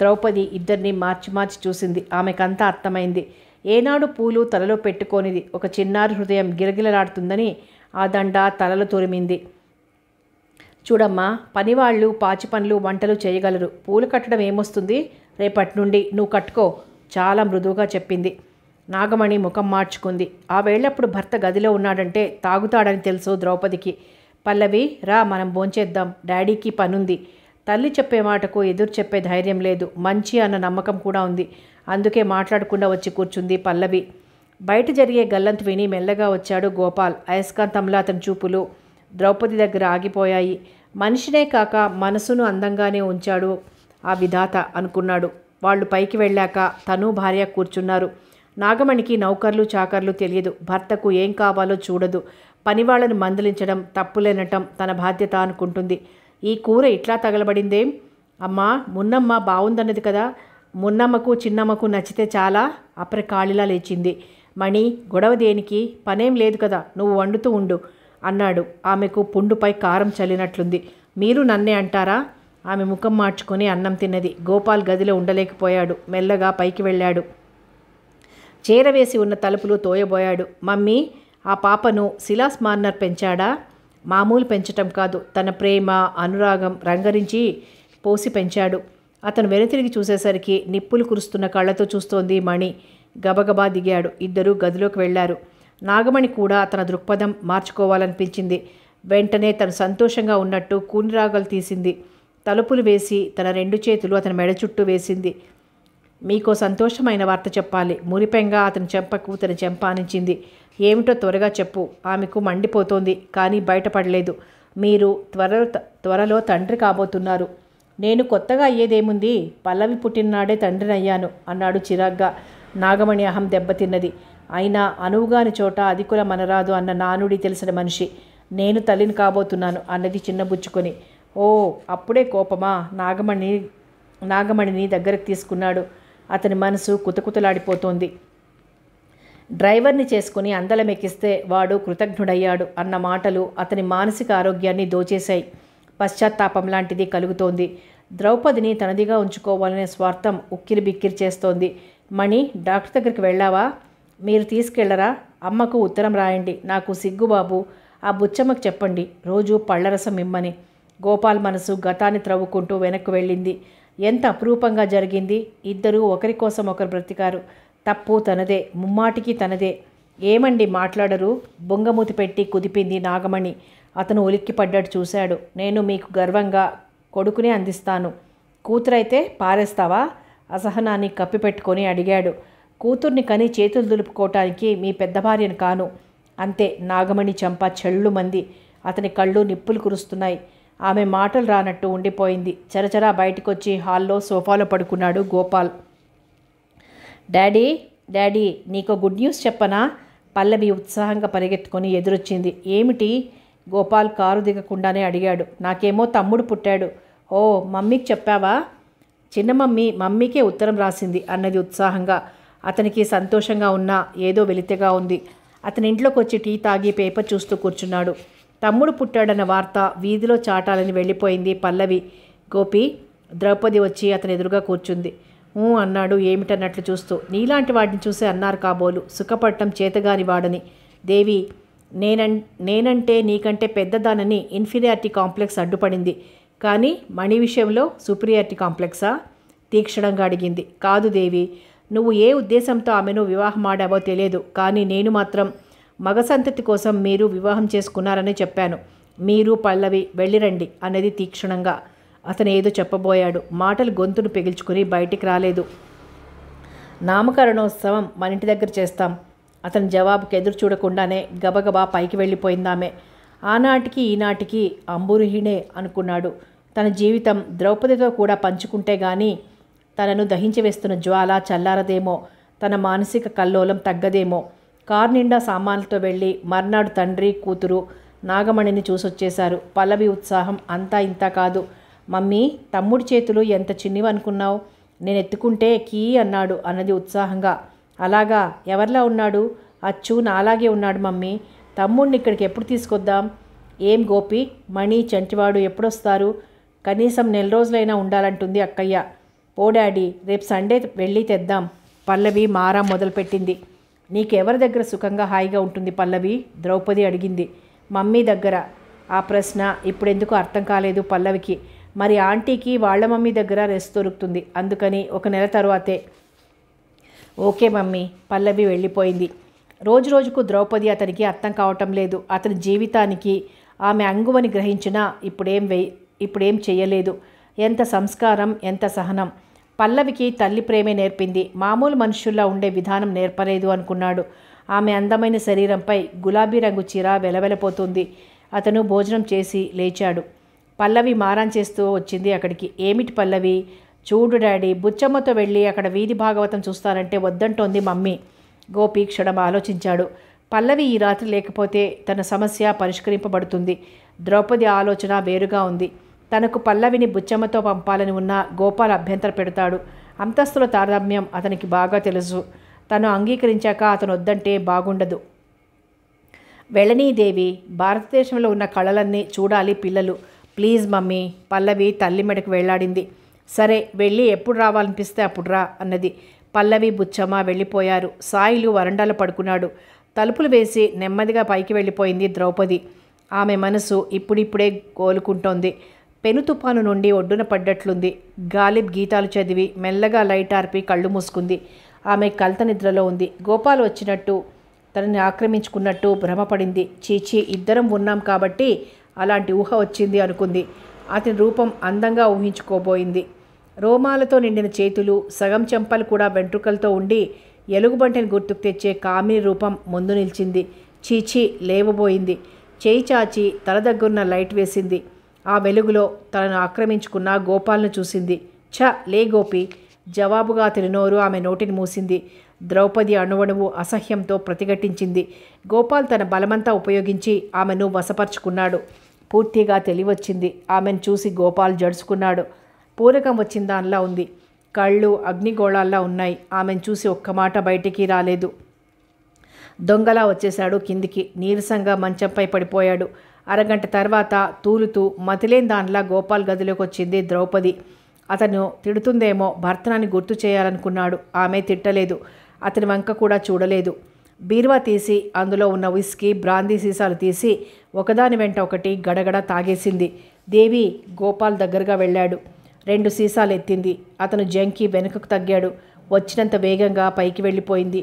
ద్రౌపది ఇద్దరిని మార్చి మార్చి చూసింది ఆమెకంతా అర్థమైంది ఏనాడు పూలు తలలో పెట్టుకోనిది ఒక చిన్నారి హృదయం గిరగిలలాడుతుందని ఆ దండ తలలు తురిమింది చూడమ్మా పనివాళ్ళు పాచి పనులు వంటలు చేయగలరు పూలు కట్టడం ఏమొస్తుంది రేపటి నుండి నువ్వు కట్టుకో చాలా మృదువుగా చెప్పింది నాగమణి ముఖం మార్చుకుంది ఆ వేళప్పుడు భర్త గదిలో ఉన్నాడంటే తాగుతాడని తెలుసు ద్రౌపదికి పల్లవి రా మనం భోంచేద్దాం డాడీకి పనుంది తల్లి చెప్పే మాటకు ఎదురు చెప్పే ధైర్యం లేదు మంచి అన్న నమ్మకం కూడా ఉంది అందుకే మాట్లాడకుండా వచ్చి కూర్చుంది పల్లవి బయట జరిగే గల్లంతు విని మెల్లగా వచ్చాడు గోపాల్ అయస్కాంతంలో అతని చూపులు ద్రౌపది దగ్గర ఆగిపోయాయి మనిషినే కాక మనసును అందంగానే ఉంచాడు ఆ విధాత అనుకున్నాడు వాళ్ళు పైకి వెళ్ళాక తను భార్య కూర్చున్నారు నాగమణికి నౌకర్లు చాకర్లు తెలియదు భర్తకు ఏం కావాలో చూడదు పనివాళ్లను మందలించడం తప్పులేనటం తన బాధ్యత అనుకుంటుంది ఈ కూర ఇట్లా తగలబడిందేం అమ్మా మున్నమ్మ బాగుందన్నది కదా మున్నమ్మకు చిన్నమ్మకు నచ్చితే చాలా అప్రకాళిలా కాళిలా లేచింది మణి గొడవ దేనికి పనేం లేదు కదా నువ్వు వండుతూ ఉండు అన్నాడు ఆమెకు పుండుపై కారం చల్లినట్లుంది మీరు నన్నే అంటారా ఆమె ముఖం మార్చుకొని అన్నం తిన్నది గోపాల్ గదిలో ఉండలేకపోయాడు మెల్లగా పైకి వెళ్ళాడు చీరవేసి ఉన్న తలుపులు తోయబోయాడు మమ్మీ ఆ పాపను శిలాస్ మార్నర్ పెంచాడా మామూలు పెంచటం కాదు తన ప్రేమ అనురాగం రంగరించి పోసి పెంచాడు అతను వెనుతిరిగి చూసేసరికి నిప్పులు కురుస్తున్న కళ్ళతో చూస్తోంది మణి గబగబా దిగాడు ఇద్దరూ గదిలోకి వెళ్లారు నాగమణి కూడా తన దృక్పథం మార్చుకోవాలనిపించింది వెంటనే తను సంతోషంగా ఉన్నట్టు కూనిరాగలు తీసింది తలుపులు వేసి తన రెండు చేతులు అతని మెడ చుట్టూ వేసింది మీకో సంతోషమైన వార్త చెప్పాలి మురిపెంగా అతని చెంపకు తన చెంప అనించింది ఏమిటో త్వరగా చెప్పు ఆమెకు మండిపోతోంది కానీ బయటపడలేదు మీరు త్వర త్వరలో తండ్రి కాబోతున్నారు నేను కొత్తగా అయ్యేదేముంది పల్లవి పుట్టిననాడే అయ్యాను అన్నాడు చిరాగ్గా నాగమణి అహం దెబ్బతిన్నది అయినా అనువుగాని చోట అధికుల మనరాదు అన్న నానుడి తెలిసిన మనిషి నేను తల్లిని కాబోతున్నాను అన్నది చిన్నబుచ్చుకొని ఓ అప్పుడే కోపమా నాగమణి నాగమణిని దగ్గరకు తీసుకున్నాడు అతని మనసు కుతకుతలాడిపోతోంది డ్రైవర్ని చేసుకుని అందలమెక్కిస్తే వాడు కృతజ్ఞుడయ్యాడు అన్న మాటలు అతని మానసిక ఆరోగ్యాన్ని దోచేశాయి పశ్చాత్తాపం లాంటిది కలుగుతోంది ద్రౌపదిని తనదిగా ఉంచుకోవాలనే స్వార్థం ఉక్కిరి బిక్కిరి చేస్తోంది మణి డాక్టర్ దగ్గరికి వెళ్ళావా మీరు తీసుకెళ్లరా అమ్మకు ఉత్తరం రాయండి నాకు సిగ్గుబాబు ఆ బుచ్చమ్మకు చెప్పండి రోజు పళ్ళరసం ఇమ్మని గోపాల్ మనసు గతాన్ని త్రవ్వుకుంటూ వెనక్కు వెళ్ళింది ఎంత అపురూపంగా జరిగింది ఇద్దరూ ఒకరి కోసం ఒకరు బ్రతికారు తప్పు తనదే ముమ్మాటికి తనదే ఏమండి మాట్లాడరు బొంగమూతి పెట్టి కుదిపింది నాగమణి అతను పడ్డాడు చూశాడు నేను మీకు గర్వంగా కొడుకునే అందిస్తాను కూతురైతే పారేస్తావా అసహనాన్ని కప్పిపెట్టుకొని అడిగాడు కూతుర్ని కని చేతులు దులుపుకోవటానికి మీ పెద్ద భార్యను కాను అంతే నాగమణి చంప చెళ్ళు మంది అతని కళ్ళు నిప్పులు కురుస్తున్నాయి ఆమె మాటలు రానట్టు ఉండిపోయింది చరచరా బయటకొచ్చి హాల్లో సోఫాలో పడుకున్నాడు గోపాల్ డాడీ డాడీ నీకు గుడ్ న్యూస్ చెప్పనా పల్లవి ఉత్సాహంగా పరిగెత్తుకొని ఎదురొచ్చింది ఏమిటి గోపాల్ కారు దిగకుండానే అడిగాడు నాకేమో తమ్ముడు పుట్టాడు ఓ మమ్మీకి చెప్పావా చిన్న మమ్మీ మమ్మీకే ఉత్తరం రాసింది అన్నది ఉత్సాహంగా అతనికి సంతోషంగా ఉన్నా ఏదో వెలితగా ఉంది అతని ఇంట్లోకి వచ్చి టీ తాగి పేపర్ చూస్తూ కూర్చున్నాడు తమ్ముడు పుట్టాడన్న వార్త వీధిలో చాటాలని వెళ్ళిపోయింది పల్లవి గోపి ద్రౌపది వచ్చి అతని ఎదురుగా కూర్చుంది ఊ అన్నాడు ఏమిటన్నట్లు చూస్తూ నీలాంటి వాటిని చూసే అన్నారు కాబోలు సుఖపట్టం చేతగాని వాడని దేవి నేనం నేనంటే నీకంటే పెద్దదానని ఇన్ఫీరియారిటీ కాంప్లెక్స్ అడ్డుపడింది కానీ మణి విషయంలో సుపీరియారిటీ కాంప్లెక్సా తీక్షణంగా అడిగింది కాదు దేవి నువ్వు ఏ ఉద్దేశంతో ఆమెను వివాహమాడావో తెలియదు కానీ నేను మాత్రం మగ సంతతి కోసం మీరు వివాహం చేసుకున్నారని చెప్పాను మీరు పల్లవి వెళ్ళిరండి అన్నది తీక్షణంగా అతను ఏదో చెప్పబోయాడు మాటలు గొంతును పెగిల్చుకుని బయటికి రాలేదు నామకరణోత్సవం మన ఇంటి దగ్గర చేస్తాం అతని జవాబుకి ఎదురు చూడకుండానే గబగబా పైకి వెళ్ళిపోయిందామే ఆనాటికి ఈనాటికి అంబురుహీణే అనుకున్నాడు తన జీవితం ద్రౌపదితో కూడా పంచుకుంటే గాని తనను దహించి వేస్తున్న జ్వాల చల్లారదేమో తన మానసిక కల్లోలం తగ్గదేమో కార్ నిండా సామాన్లతో వెళ్ళి మర్నాడు తండ్రి కూతురు నాగమణిని చూసొచ్చేశారు పల్లవి ఉత్సాహం అంతా ఇంత కాదు మమ్మీ తమ్ముడి చేతులు ఎంత చిన్నివనుకున్నావు నేను ఎత్తుకుంటే కీ అన్నాడు అన్నది ఉత్సాహంగా అలాగా ఎవరిలా ఉన్నాడు అచ్చు నాలాగే ఉన్నాడు మమ్మీ తమ్ముడిని ఇక్కడికి ఎప్పుడు తీసుకొద్దాం ఏం గోపి మణి చంటివాడు ఎప్పుడొస్తారు కనీసం నెల రోజులైనా ఉండాలంటుంది అక్కయ్య ఓ డాడీ రేపు సండే వెళ్ళి తెద్దాం పల్లవి మారా మొదలుపెట్టింది నీకెవరి దగ్గర సుఖంగా హాయిగా ఉంటుంది పల్లవి ద్రౌపది అడిగింది మమ్మీ దగ్గర ఆ ప్రశ్న ఇప్పుడెందుకు అర్థం కాలేదు పల్లవికి మరి ఆంటీకి వాళ్ళ మమ్మీ దగ్గర రెస్ట్ దొరుకుతుంది అందుకని ఒక నెల తర్వాతే ఓకే మమ్మీ పల్లవి వెళ్ళిపోయింది రోజు రోజుకు ద్రౌపది అతనికి అర్థం కావటం లేదు అతని జీవితానికి ఆమె అంగువని గ్రహించినా ఇప్పుడేం వే ఇప్పుడేం చేయలేదు ఎంత సంస్కారం ఎంత సహనం పల్లవికి తల్లి ప్రేమే నేర్పింది మామూలు మనుషుల్లా ఉండే విధానం నేర్పలేదు అనుకున్నాడు ఆమె అందమైన శరీరంపై గులాబీ రంగు చీర వెలవెలపోతుంది అతను భోజనం చేసి లేచాడు పల్లవి మారం చేస్తూ వచ్చింది అక్కడికి ఏమిటి పల్లవి చూడు డాడీ బుచ్చమ్మతో వెళ్ళి అక్కడ వీధి భాగవతం చూస్తానంటే వద్దంటోంది మమ్మీ గోపి క్షణం ఆలోచించాడు పల్లవి ఈ రాత్రి లేకపోతే తన సమస్య పరిష్కరింపబడుతుంది ద్రౌపది ఆలోచన వేరుగా ఉంది తనకు పల్లవిని బుచ్చమ్మతో పంపాలని ఉన్న గోపాల్ అభ్యంతర పెడతాడు అంతస్తుల తారతమ్యం అతనికి బాగా తెలుసు తను అంగీకరించాక అతను వద్దంటే బాగుండదు వెళ్ళనీదేవి భారతదేశంలో ఉన్న కళలన్నీ చూడాలి పిల్లలు ప్లీజ్ మమ్మీ పల్లవి తల్లి మెడకు వెళ్ళాడింది సరే వెళ్ళి ఎప్పుడు రావాలనిపిస్తే అప్పుడు రా అన్నది పల్లవి బుచ్చమ్మ వెళ్ళిపోయారు సాయిలు వరండాలో పడుకున్నాడు తలుపులు వేసి నెమ్మదిగా పైకి వెళ్ళిపోయింది ద్రౌపది ఆమె మనసు ఇప్పుడిప్పుడే కోలుకుంటోంది పెను తుపాను నుండి ఒడ్డున పడ్డట్లుంది గాలిబ్ గీతాలు చదివి మెల్లగా లైట్ ఆర్పి కళ్ళు మూసుకుంది ఆమె కలత నిద్రలో ఉంది గోపాల్ వచ్చినట్టు తనని ఆక్రమించుకున్నట్టు భ్రమపడింది చీచి ఇద్దరం ఉన్నాం కాబట్టి అలాంటి ఊహ వచ్చింది అనుకుంది అతని రూపం అందంగా ఊహించుకోబోయింది రోమాలతో నిండిన చేతులు సగం చెంపలు కూడా వెంట్రుకలతో ఉండి ఎలుగుబంటిని గుర్తుకు తెచ్చే కామిని రూపం ముందు నిలిచింది చీచి లేవబోయింది చేయి చాచి తల దగ్గరున్న లైట్ వేసింది ఆ వెలుగులో తనను ఆక్రమించుకున్న గోపాల్ను చూసింది ఛ లే గోపి జవాబుగా తిరునోరు ఆమె నోటిని మూసింది ద్రౌపది అణువణువు అసహ్యంతో ప్రతిఘటించింది గోపాల్ తన బలమంతా ఉపయోగించి ఆమెను వశపరుచుకున్నాడు పూర్తిగా తెలివచ్చింది ఆమెను చూసి గోపాల్ జడుచుకున్నాడు పూరకం వచ్చిన దానిలా ఉంది కళ్ళు అగ్నిగోళాల్లా ఉన్నాయి ఆమెను చూసి ఒక్క మాట బయటికి రాలేదు దొంగలా వచ్చేశాడు కిందికి నీరసంగా మంచంపై పడిపోయాడు అరగంట తర్వాత తూలుతూ మతిలేని దానిలా గోపాల్ గదిలోకి వచ్చింది ద్రౌపది అతను తిడుతుందేమో భర్తనాన్ని గుర్తు చేయాలనుకున్నాడు ఆమె తిట్టలేదు అతని వంక కూడా చూడలేదు బీరువా తీసి అందులో ఉన్న విస్కీ బ్రాందీ సీసాలు తీసి ఒకదాని వెంట ఒకటి గడగడ తాగేసింది దేవి గోపాల్ దగ్గరగా వెళ్ళాడు రెండు సీసాలు ఎత్తింది అతను జంకి వెనుకకు తగ్గాడు వచ్చినంత వేగంగా పైకి వెళ్ళిపోయింది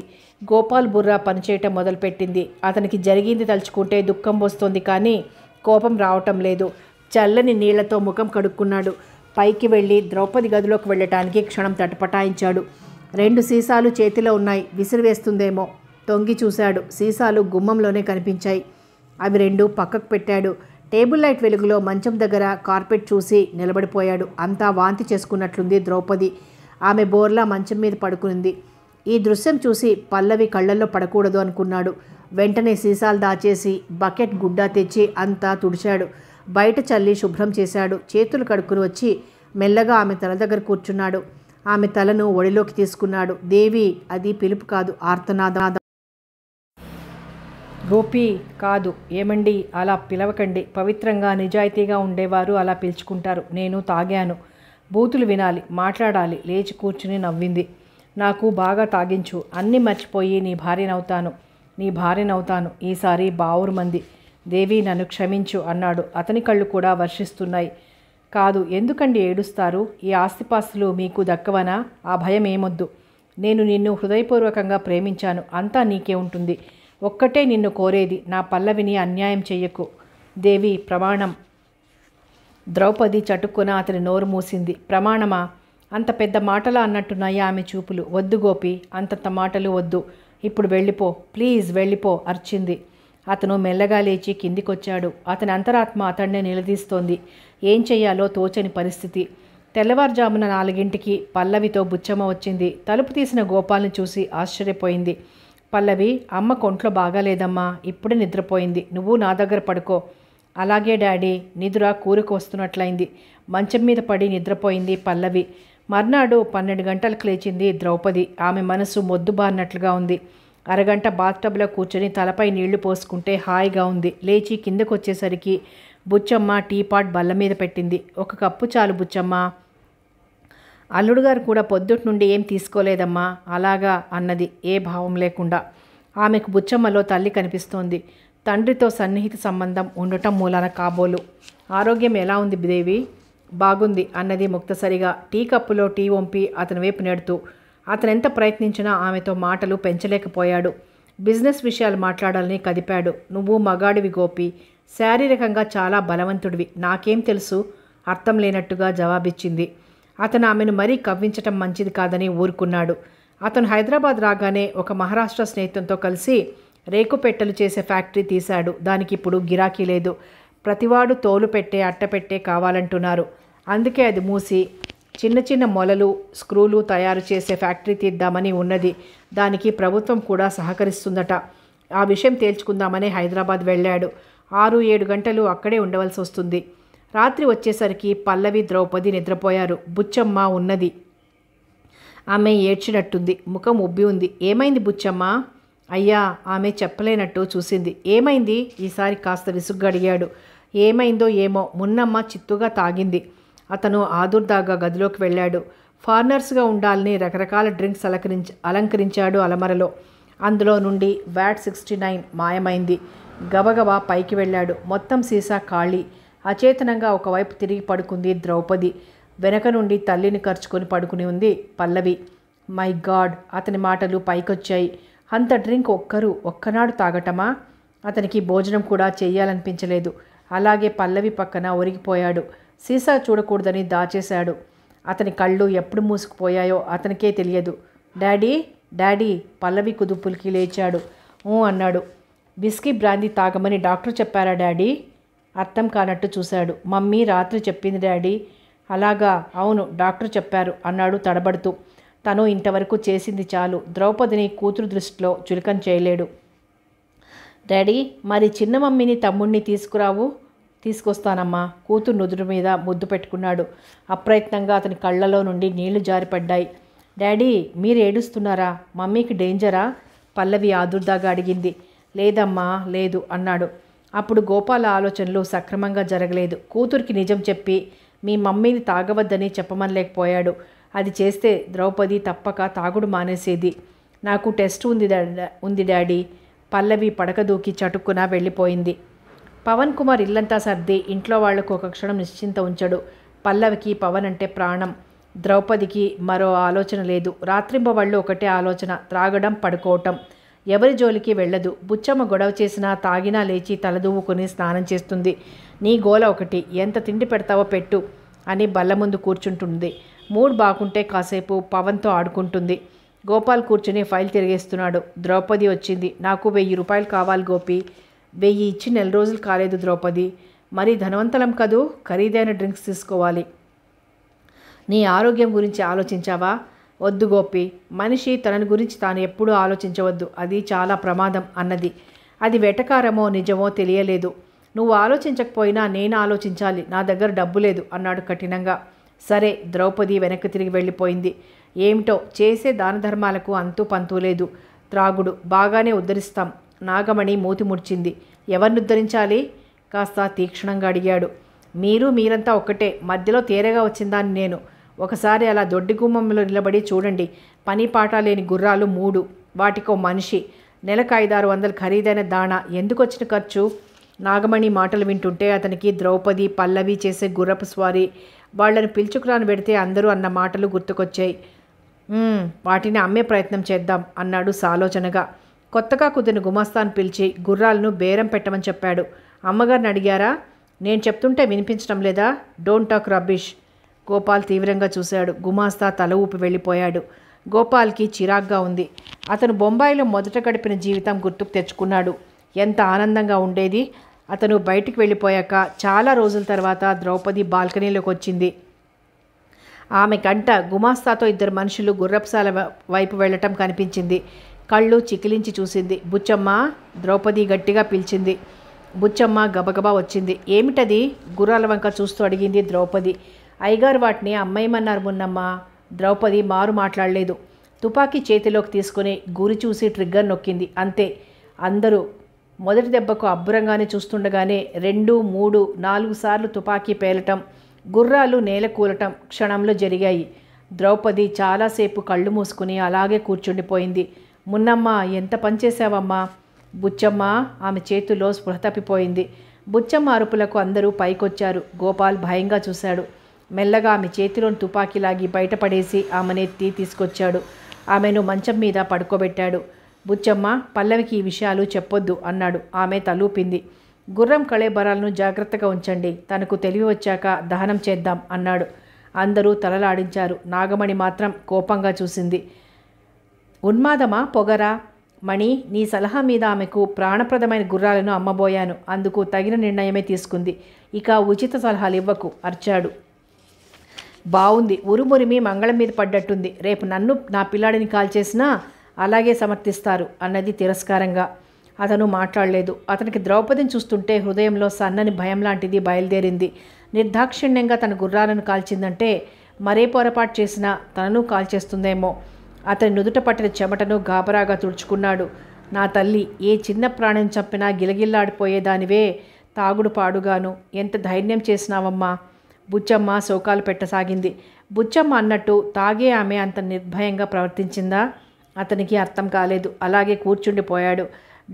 గోపాల్ బుర్రా పనిచేయటం మొదలుపెట్టింది అతనికి జరిగింది తలుచుకుంటే దుఃఖం వస్తోంది కానీ కోపం రావటం లేదు చల్లని నీళ్లతో ముఖం కడుక్కున్నాడు పైకి వెళ్ళి ద్రౌపది గదిలోకి వెళ్ళటానికి క్షణం తటపటాయించాడు రెండు సీసాలు చేతిలో ఉన్నాయి విసిరివేస్తుందేమో తొంగి చూశాడు సీసాలు గుమ్మంలోనే కనిపించాయి అవి రెండు పక్కకు పెట్టాడు టేబుల్ లైట్ వెలుగులో మంచం దగ్గర కార్పెట్ చూసి నిలబడిపోయాడు అంతా వాంతి చేసుకున్నట్లుంది ద్రౌపది ఆమె బోర్లా మంచం మీద పడుకునింది ఈ దృశ్యం చూసి పల్లవి కళ్ళల్లో పడకూడదు అనుకున్నాడు వెంటనే సీసాలు దాచేసి బకెట్ గుడ్డ తెచ్చి అంతా తుడిచాడు బయట చల్లి శుభ్రం చేశాడు చేతులు కడుక్కుని వచ్చి మెల్లగా ఆమె తల దగ్గర కూర్చున్నాడు ఆమె తలను ఒడిలోకి తీసుకున్నాడు దేవి అది పిలుపు కాదు ఆర్తనాద గోపి కాదు ఏమండి అలా పిలవకండి పవిత్రంగా నిజాయితీగా ఉండేవారు అలా పిలుచుకుంటారు నేను తాగాను బూతులు వినాలి మాట్లాడాలి లేచి కూర్చుని నవ్వింది నాకు బాగా తాగించు అన్ని మర్చిపోయి నీ భార్యనవుతాను నీ భార్యనవుతాను ఈసారి బావురుమంది దేవి నన్ను క్షమించు అన్నాడు అతని కళ్ళు కూడా వర్షిస్తున్నాయి కాదు ఎందుకండి ఏడుస్తారు ఈ ఆస్తిపాస్తులు మీకు దక్కవనా ఆ భయం ఏమొద్దు నేను నిన్ను హృదయపూర్వకంగా ప్రేమించాను అంతా నీకే ఉంటుంది ఒక్కటే నిన్ను కోరేది నా పల్లవిని అన్యాయం చెయ్యకు దేవి ప్రమాణం ద్రౌపది చటుక్కున అతని నోరు మూసింది ప్రమాణమా అంత పెద్ద మాటలు అన్నట్టున్నాయి ఆమె చూపులు వద్దు గోపి అంతంత మాటలు వద్దు ఇప్పుడు వెళ్ళిపో ప్లీజ్ వెళ్ళిపో అర్చింది అతను మెల్లగా లేచి కిందికొచ్చాడు అతని అంతరాత్మ అతన్నే నిలదీస్తోంది ఏం చెయ్యాలో తోచని పరిస్థితి తెల్లవారుజామున నాలుగింటికి పల్లవితో బుచ్చమ్మ వచ్చింది తలుపు తీసిన గోపాల్ని చూసి ఆశ్చర్యపోయింది పల్లవి అమ్మ కొంట్లో బాగాలేదమ్మా ఇప్పుడే నిద్రపోయింది నువ్వు నా దగ్గర పడుకో అలాగే డాడీ నిద్ర కూరుకు వస్తున్నట్లయింది మంచం మీద పడి నిద్రపోయింది పల్లవి మర్నాడు పన్నెండు గంటలకు లేచింది ద్రౌపది ఆమె మనసు మొద్దుబారినట్లుగా ఉంది అరగంట బాత్టబ్లో కూర్చొని తలపై నీళ్లు పోసుకుంటే హాయిగా ఉంది లేచి కిందకొచ్చేసరికి బుచ్చమ్మ టీపాట్ బల్ల మీద పెట్టింది ఒక కప్పు చాలు బుచ్చమ్మ అల్లుడు గారు కూడా పొద్దుటి నుండి ఏం తీసుకోలేదమ్మా అలాగా అన్నది ఏ భావం లేకుండా ఆమెకు బుచ్చమ్మలో తల్లి కనిపిస్తోంది తండ్రితో సన్నిహిత సంబంధం ఉండటం మూలాన కాబోలు ఆరోగ్యం ఎలా ఉంది దేవి బాగుంది అన్నది ముక్తసరిగా టీ కప్పులో టీ వంపి అతని వైపు నెడుతూ అతనెంత ప్రయత్నించినా ఆమెతో మాటలు పెంచలేకపోయాడు బిజినెస్ విషయాలు మాట్లాడాలని కదిపాడు నువ్వు మగాడివి గోపి శారీరకంగా చాలా బలవంతుడివి నాకేం తెలుసు అర్థం లేనట్టుగా జవాబిచ్చింది అతను ఆమెను మరీ కవ్వించటం మంచిది కాదని ఊరుకున్నాడు అతను హైదరాబాద్ రాగానే ఒక మహారాష్ట్ర స్నేహితుంతో కలిసి రేకు పెట్టెలు చేసే ఫ్యాక్టరీ తీశాడు దానికి ఇప్పుడు గిరాకీ లేదు ప్రతివాడు తోలు పెట్టే అట్టపెట్టే కావాలంటున్నారు అందుకే అది మూసి చిన్న చిన్న మొలలు స్క్రూలు తయారు చేసే ఫ్యాక్టరీ తీద్దామని ఉన్నది దానికి ప్రభుత్వం కూడా సహకరిస్తుందట ఆ విషయం తేల్చుకుందామని హైదరాబాద్ వెళ్ళాడు ఆరు ఏడు గంటలు అక్కడే ఉండవలసి వస్తుంది రాత్రి వచ్చేసరికి పల్లవి ద్రౌపది నిద్రపోయారు బుచ్చమ్మ ఉన్నది ఆమె ఏడ్చినట్టుంది ముఖం ఉబ్బి ఉంది ఏమైంది బుచ్చమ్మ అయ్యా ఆమె చెప్పలేనట్టు చూసింది ఏమైంది ఈసారి కాస్త విసుగ్గా అడిగాడు ఏమైందో ఏమో మున్నమ్మ చిత్తుగా తాగింది అతను ఆదుర్దాగా గదిలోకి వెళ్ళాడు ఫారినర్స్గా ఉండాలని రకరకాల డ్రింక్స్ అలంకరించ అలంకరించాడు అలమరలో అందులో నుండి వ్యాట్ సిక్స్టీ నైన్ మాయమైంది గబగబా పైకి వెళ్ళాడు మొత్తం సీసా ఖాళీ అచేతనంగా ఒకవైపు తిరిగి పడుకుంది ద్రౌపది వెనక నుండి తల్లిని ఖర్చుకొని పడుకుని ఉంది పల్లవి మై గాడ్ అతని మాటలు పైకొచ్చాయి అంత డ్రింక్ ఒక్కరు ఒక్కనాడు తాగటమా అతనికి భోజనం కూడా చేయాలనిపించలేదు అలాగే పల్లవి పక్కన ఒరిగిపోయాడు సీసా చూడకూడదని దాచేశాడు అతని కళ్ళు ఎప్పుడు మూసుకుపోయాయో అతనికే తెలియదు డాడీ డాడీ పల్లవి కుదుపులకి లేచాడు ఊ అన్నాడు బిస్కీ బ్రాంది తాగమని డాక్టర్ చెప్పారా డాడీ అర్థం కానట్టు చూశాడు మమ్మీ రాత్రి చెప్పింది డాడీ అలాగా అవును డాక్టర్ చెప్పారు అన్నాడు తడబడుతూ తను ఇంతవరకు చేసింది చాలు ద్రౌపదిని కూతురు దృష్టిలో చులకం చేయలేడు డాడీ మరి చిన్న మమ్మీని తమ్ముణ్ణి తీసుకురావు తీసుకొస్తానమ్మా కూతురు నుదురు మీద ముద్దు పెట్టుకున్నాడు అప్రయత్నంగా అతని కళ్ళలో నుండి నీళ్లు జారిపడ్డాయి డాడీ మీరు ఏడుస్తున్నారా మమ్మీకి డేంజరా పల్లవి ఆదుర్దాగా అడిగింది లేదమ్మా లేదు అన్నాడు అప్పుడు గోపాల ఆలోచనలు సక్రమంగా జరగలేదు కూతురికి నిజం చెప్పి మీ మమ్మీని తాగవద్దని చెప్పమనలేకపోయాడు అది చేస్తే ద్రౌపది తప్పక తాగుడు మానేసేది నాకు టెస్ట్ ఉంది ఉంది డాడీ పల్లవి పడక దూకి చటుక్కున వెళ్ళిపోయింది పవన్ కుమార్ ఇల్లంతా సర్ది ఇంట్లో వాళ్లకు ఒక క్షణం నిశ్చింత ఉంచడు పల్లవికి పవన్ అంటే ప్రాణం ద్రౌపదికి మరో ఆలోచన లేదు రాత్రింబ వాళ్ళు ఒకటే ఆలోచన త్రాగడం పడుకోవటం ఎవరి జోలికి వెళ్ళదు బుచ్చమ్మ గొడవ చేసినా తాగినా లేచి తలదూవుకొని స్నానం చేస్తుంది నీ గోల ఒకటి ఎంత తిండి పెడతావో పెట్టు అని బల్ల ముందు కూర్చుంటుంది మూడ్ బాగుంటే కాసేపు పవన్తో ఆడుకుంటుంది గోపాల్ కూర్చుని ఫైల్ తిరిగేస్తున్నాడు ద్రౌపది వచ్చింది నాకు వెయ్యి రూపాయలు కావాలి గోపి వెయ్యి ఇచ్చి నెల రోజులు కాలేదు ద్రౌపది మరీ ధనవంతలం కదూ ఖరీదైన డ్రింక్స్ తీసుకోవాలి నీ ఆరోగ్యం గురించి ఆలోచించావా వద్దు గోపి మనిషి తనని గురించి తాను ఎప్పుడూ ఆలోచించవద్దు అది చాలా ప్రమాదం అన్నది అది వెటకారమో నిజమో తెలియలేదు నువ్వు ఆలోచించకపోయినా నేను ఆలోచించాలి నా దగ్గర డబ్బు లేదు అన్నాడు కఠినంగా సరే ద్రౌపది వెనక్కి తిరిగి వెళ్ళిపోయింది ఏమిటో చేసే దాన ధర్మాలకు అంతూ పంతు లేదు త్రాగుడు బాగానే ఉద్ధరిస్తాం నాగమణి మూతి ముడిచింది ఎవరినుద్ధరించాలి కాస్త తీక్షణంగా అడిగాడు మీరు మీరంతా ఒక్కటే మధ్యలో తేరగా వచ్చిందాన్ని నేను ఒకసారి అలా దొడ్డి గుమ్మంలో నిలబడి చూడండి పని పాట లేని గుర్రాలు మూడు వాటికో మనిషి నెలకు ఐదారు వందలు ఖరీదైన దాణా ఎందుకు వచ్చిన ఖర్చు నాగమణి మాటలు వింటుంటే అతనికి ద్రౌపది పల్లవి చేసే గుర్రపు స్వారీ వాళ్లను పిలుచుకురాని పెడితే అందరూ అన్న మాటలు గుర్తుకొచ్చాయి వాటిని అమ్మే ప్రయత్నం చేద్దాం అన్నాడు సాలోచనగా కొత్తగా కుదిరిన గుమాస్తాను పిలిచి గుర్రాలను బేరం పెట్టమని చెప్పాడు అమ్మగారిని అడిగారా నేను చెప్తుంటే వినిపించడం లేదా డోంట్ టాక్ రబ్బిష్ గోపాల్ తీవ్రంగా చూశాడు గుమాస్తా తల ఊపి వెళ్ళిపోయాడు గోపాల్కి చిరాగ్గా ఉంది అతను బొంబాయిలో మొదట గడిపిన జీవితం గుర్తుకు తెచ్చుకున్నాడు ఎంత ఆనందంగా ఉండేది అతను బయటికి వెళ్ళిపోయాక చాలా రోజుల తర్వాత ద్రౌపది బాల్కనీలోకి వచ్చింది ఆమె కంట గుమాస్తాతో ఇద్దరు మనుషులు గుర్రప్సాల వైపు వెళ్ళటం కనిపించింది కళ్ళు చికిలించి చూసింది బుచ్చమ్మ ద్రౌపది గట్టిగా పిలిచింది బుచ్చమ్మ గబగబా వచ్చింది ఏమిటది గుర్రాల వంక చూస్తూ అడిగింది ద్రౌపది అయ్యగారు వాటిని అమ్మాయిమన్నారు మున్నమ్మ ద్రౌపది మారు మాట్లాడలేదు తుపాకీ చేతిలోకి తీసుకుని గురి చూసి ట్రిగ్గర్ నొక్కింది అంతే అందరూ మొదటి దెబ్బకు అబ్బురంగానే చూస్తుండగానే రెండు మూడు నాలుగు సార్లు తుపాకీ పేలటం గుర్రాలు నేల కూలటం క్షణంలో జరిగాయి ద్రౌపది చాలాసేపు కళ్ళు మూసుకుని అలాగే కూర్చుండిపోయింది మున్నమ్మ ఎంత పనిచేసావమ్మా బుచ్చమ్మ ఆమె చేతిలో స్పృహ తప్పిపోయింది బుచ్చమ్మ అరుపులకు అందరూ పైకొచ్చారు గోపాల్ భయంగా చూశాడు మెల్లగా ఆమె చేతిలోని తుపాకీ లాగి బయటపడేసి తీ తీసుకొచ్చాడు ఆమెను మంచం మీద పడుకోబెట్టాడు బుచ్చమ్మ పల్లవికి ఈ విషయాలు చెప్పొద్దు అన్నాడు ఆమె తలూపింది గుర్రం కళేబరాలను జాగ్రత్తగా ఉంచండి తనకు తెలివి వచ్చాక దహనం చేద్దాం అన్నాడు అందరూ తలలాడించారు నాగమణి మాత్రం కోపంగా చూసింది ఉన్మాదమా పొగరా మణి నీ సలహా మీద ఆమెకు ప్రాణప్రదమైన గుర్రాలను అమ్మబోయాను అందుకు తగిన నిర్ణయమే తీసుకుంది ఇక ఉచిత సలహాలు ఇవ్వకు అర్చాడు బాగుంది ఉరుమురిమి మంగళం మీద పడ్డట్టుంది రేపు నన్ను నా పిల్లాడిని కాల్ చేసినా అలాగే సమర్థిస్తారు అన్నది తిరస్కారంగా అతను మాట్లాడలేదు అతనికి ద్రౌపదిని చూస్తుంటే హృదయంలో సన్నని భయం లాంటిది బయలుదేరింది నిర్దాక్షిణ్యంగా తన గుర్రాలను కాల్చిందంటే మరే పొరపాటు చేసినా తనను కాల్చేస్తుందేమో అతని నుదుట పట్టిన చెమటను గాబరాగా తుడుచుకున్నాడు నా తల్లి ఏ చిన్న ప్రాణం చంపినా గిలగిల్లాడిపోయేదానివే తాగుడు పాడుగాను ఎంత ధైర్యం చేసినావమ్మా బుచ్చమ్మ శోకాలు పెట్టసాగింది బుచ్చమ్మ అన్నట్టు తాగే ఆమె అంత నిర్భయంగా ప్రవర్తించిందా అతనికి అర్థం కాలేదు అలాగే కూర్చుండిపోయాడు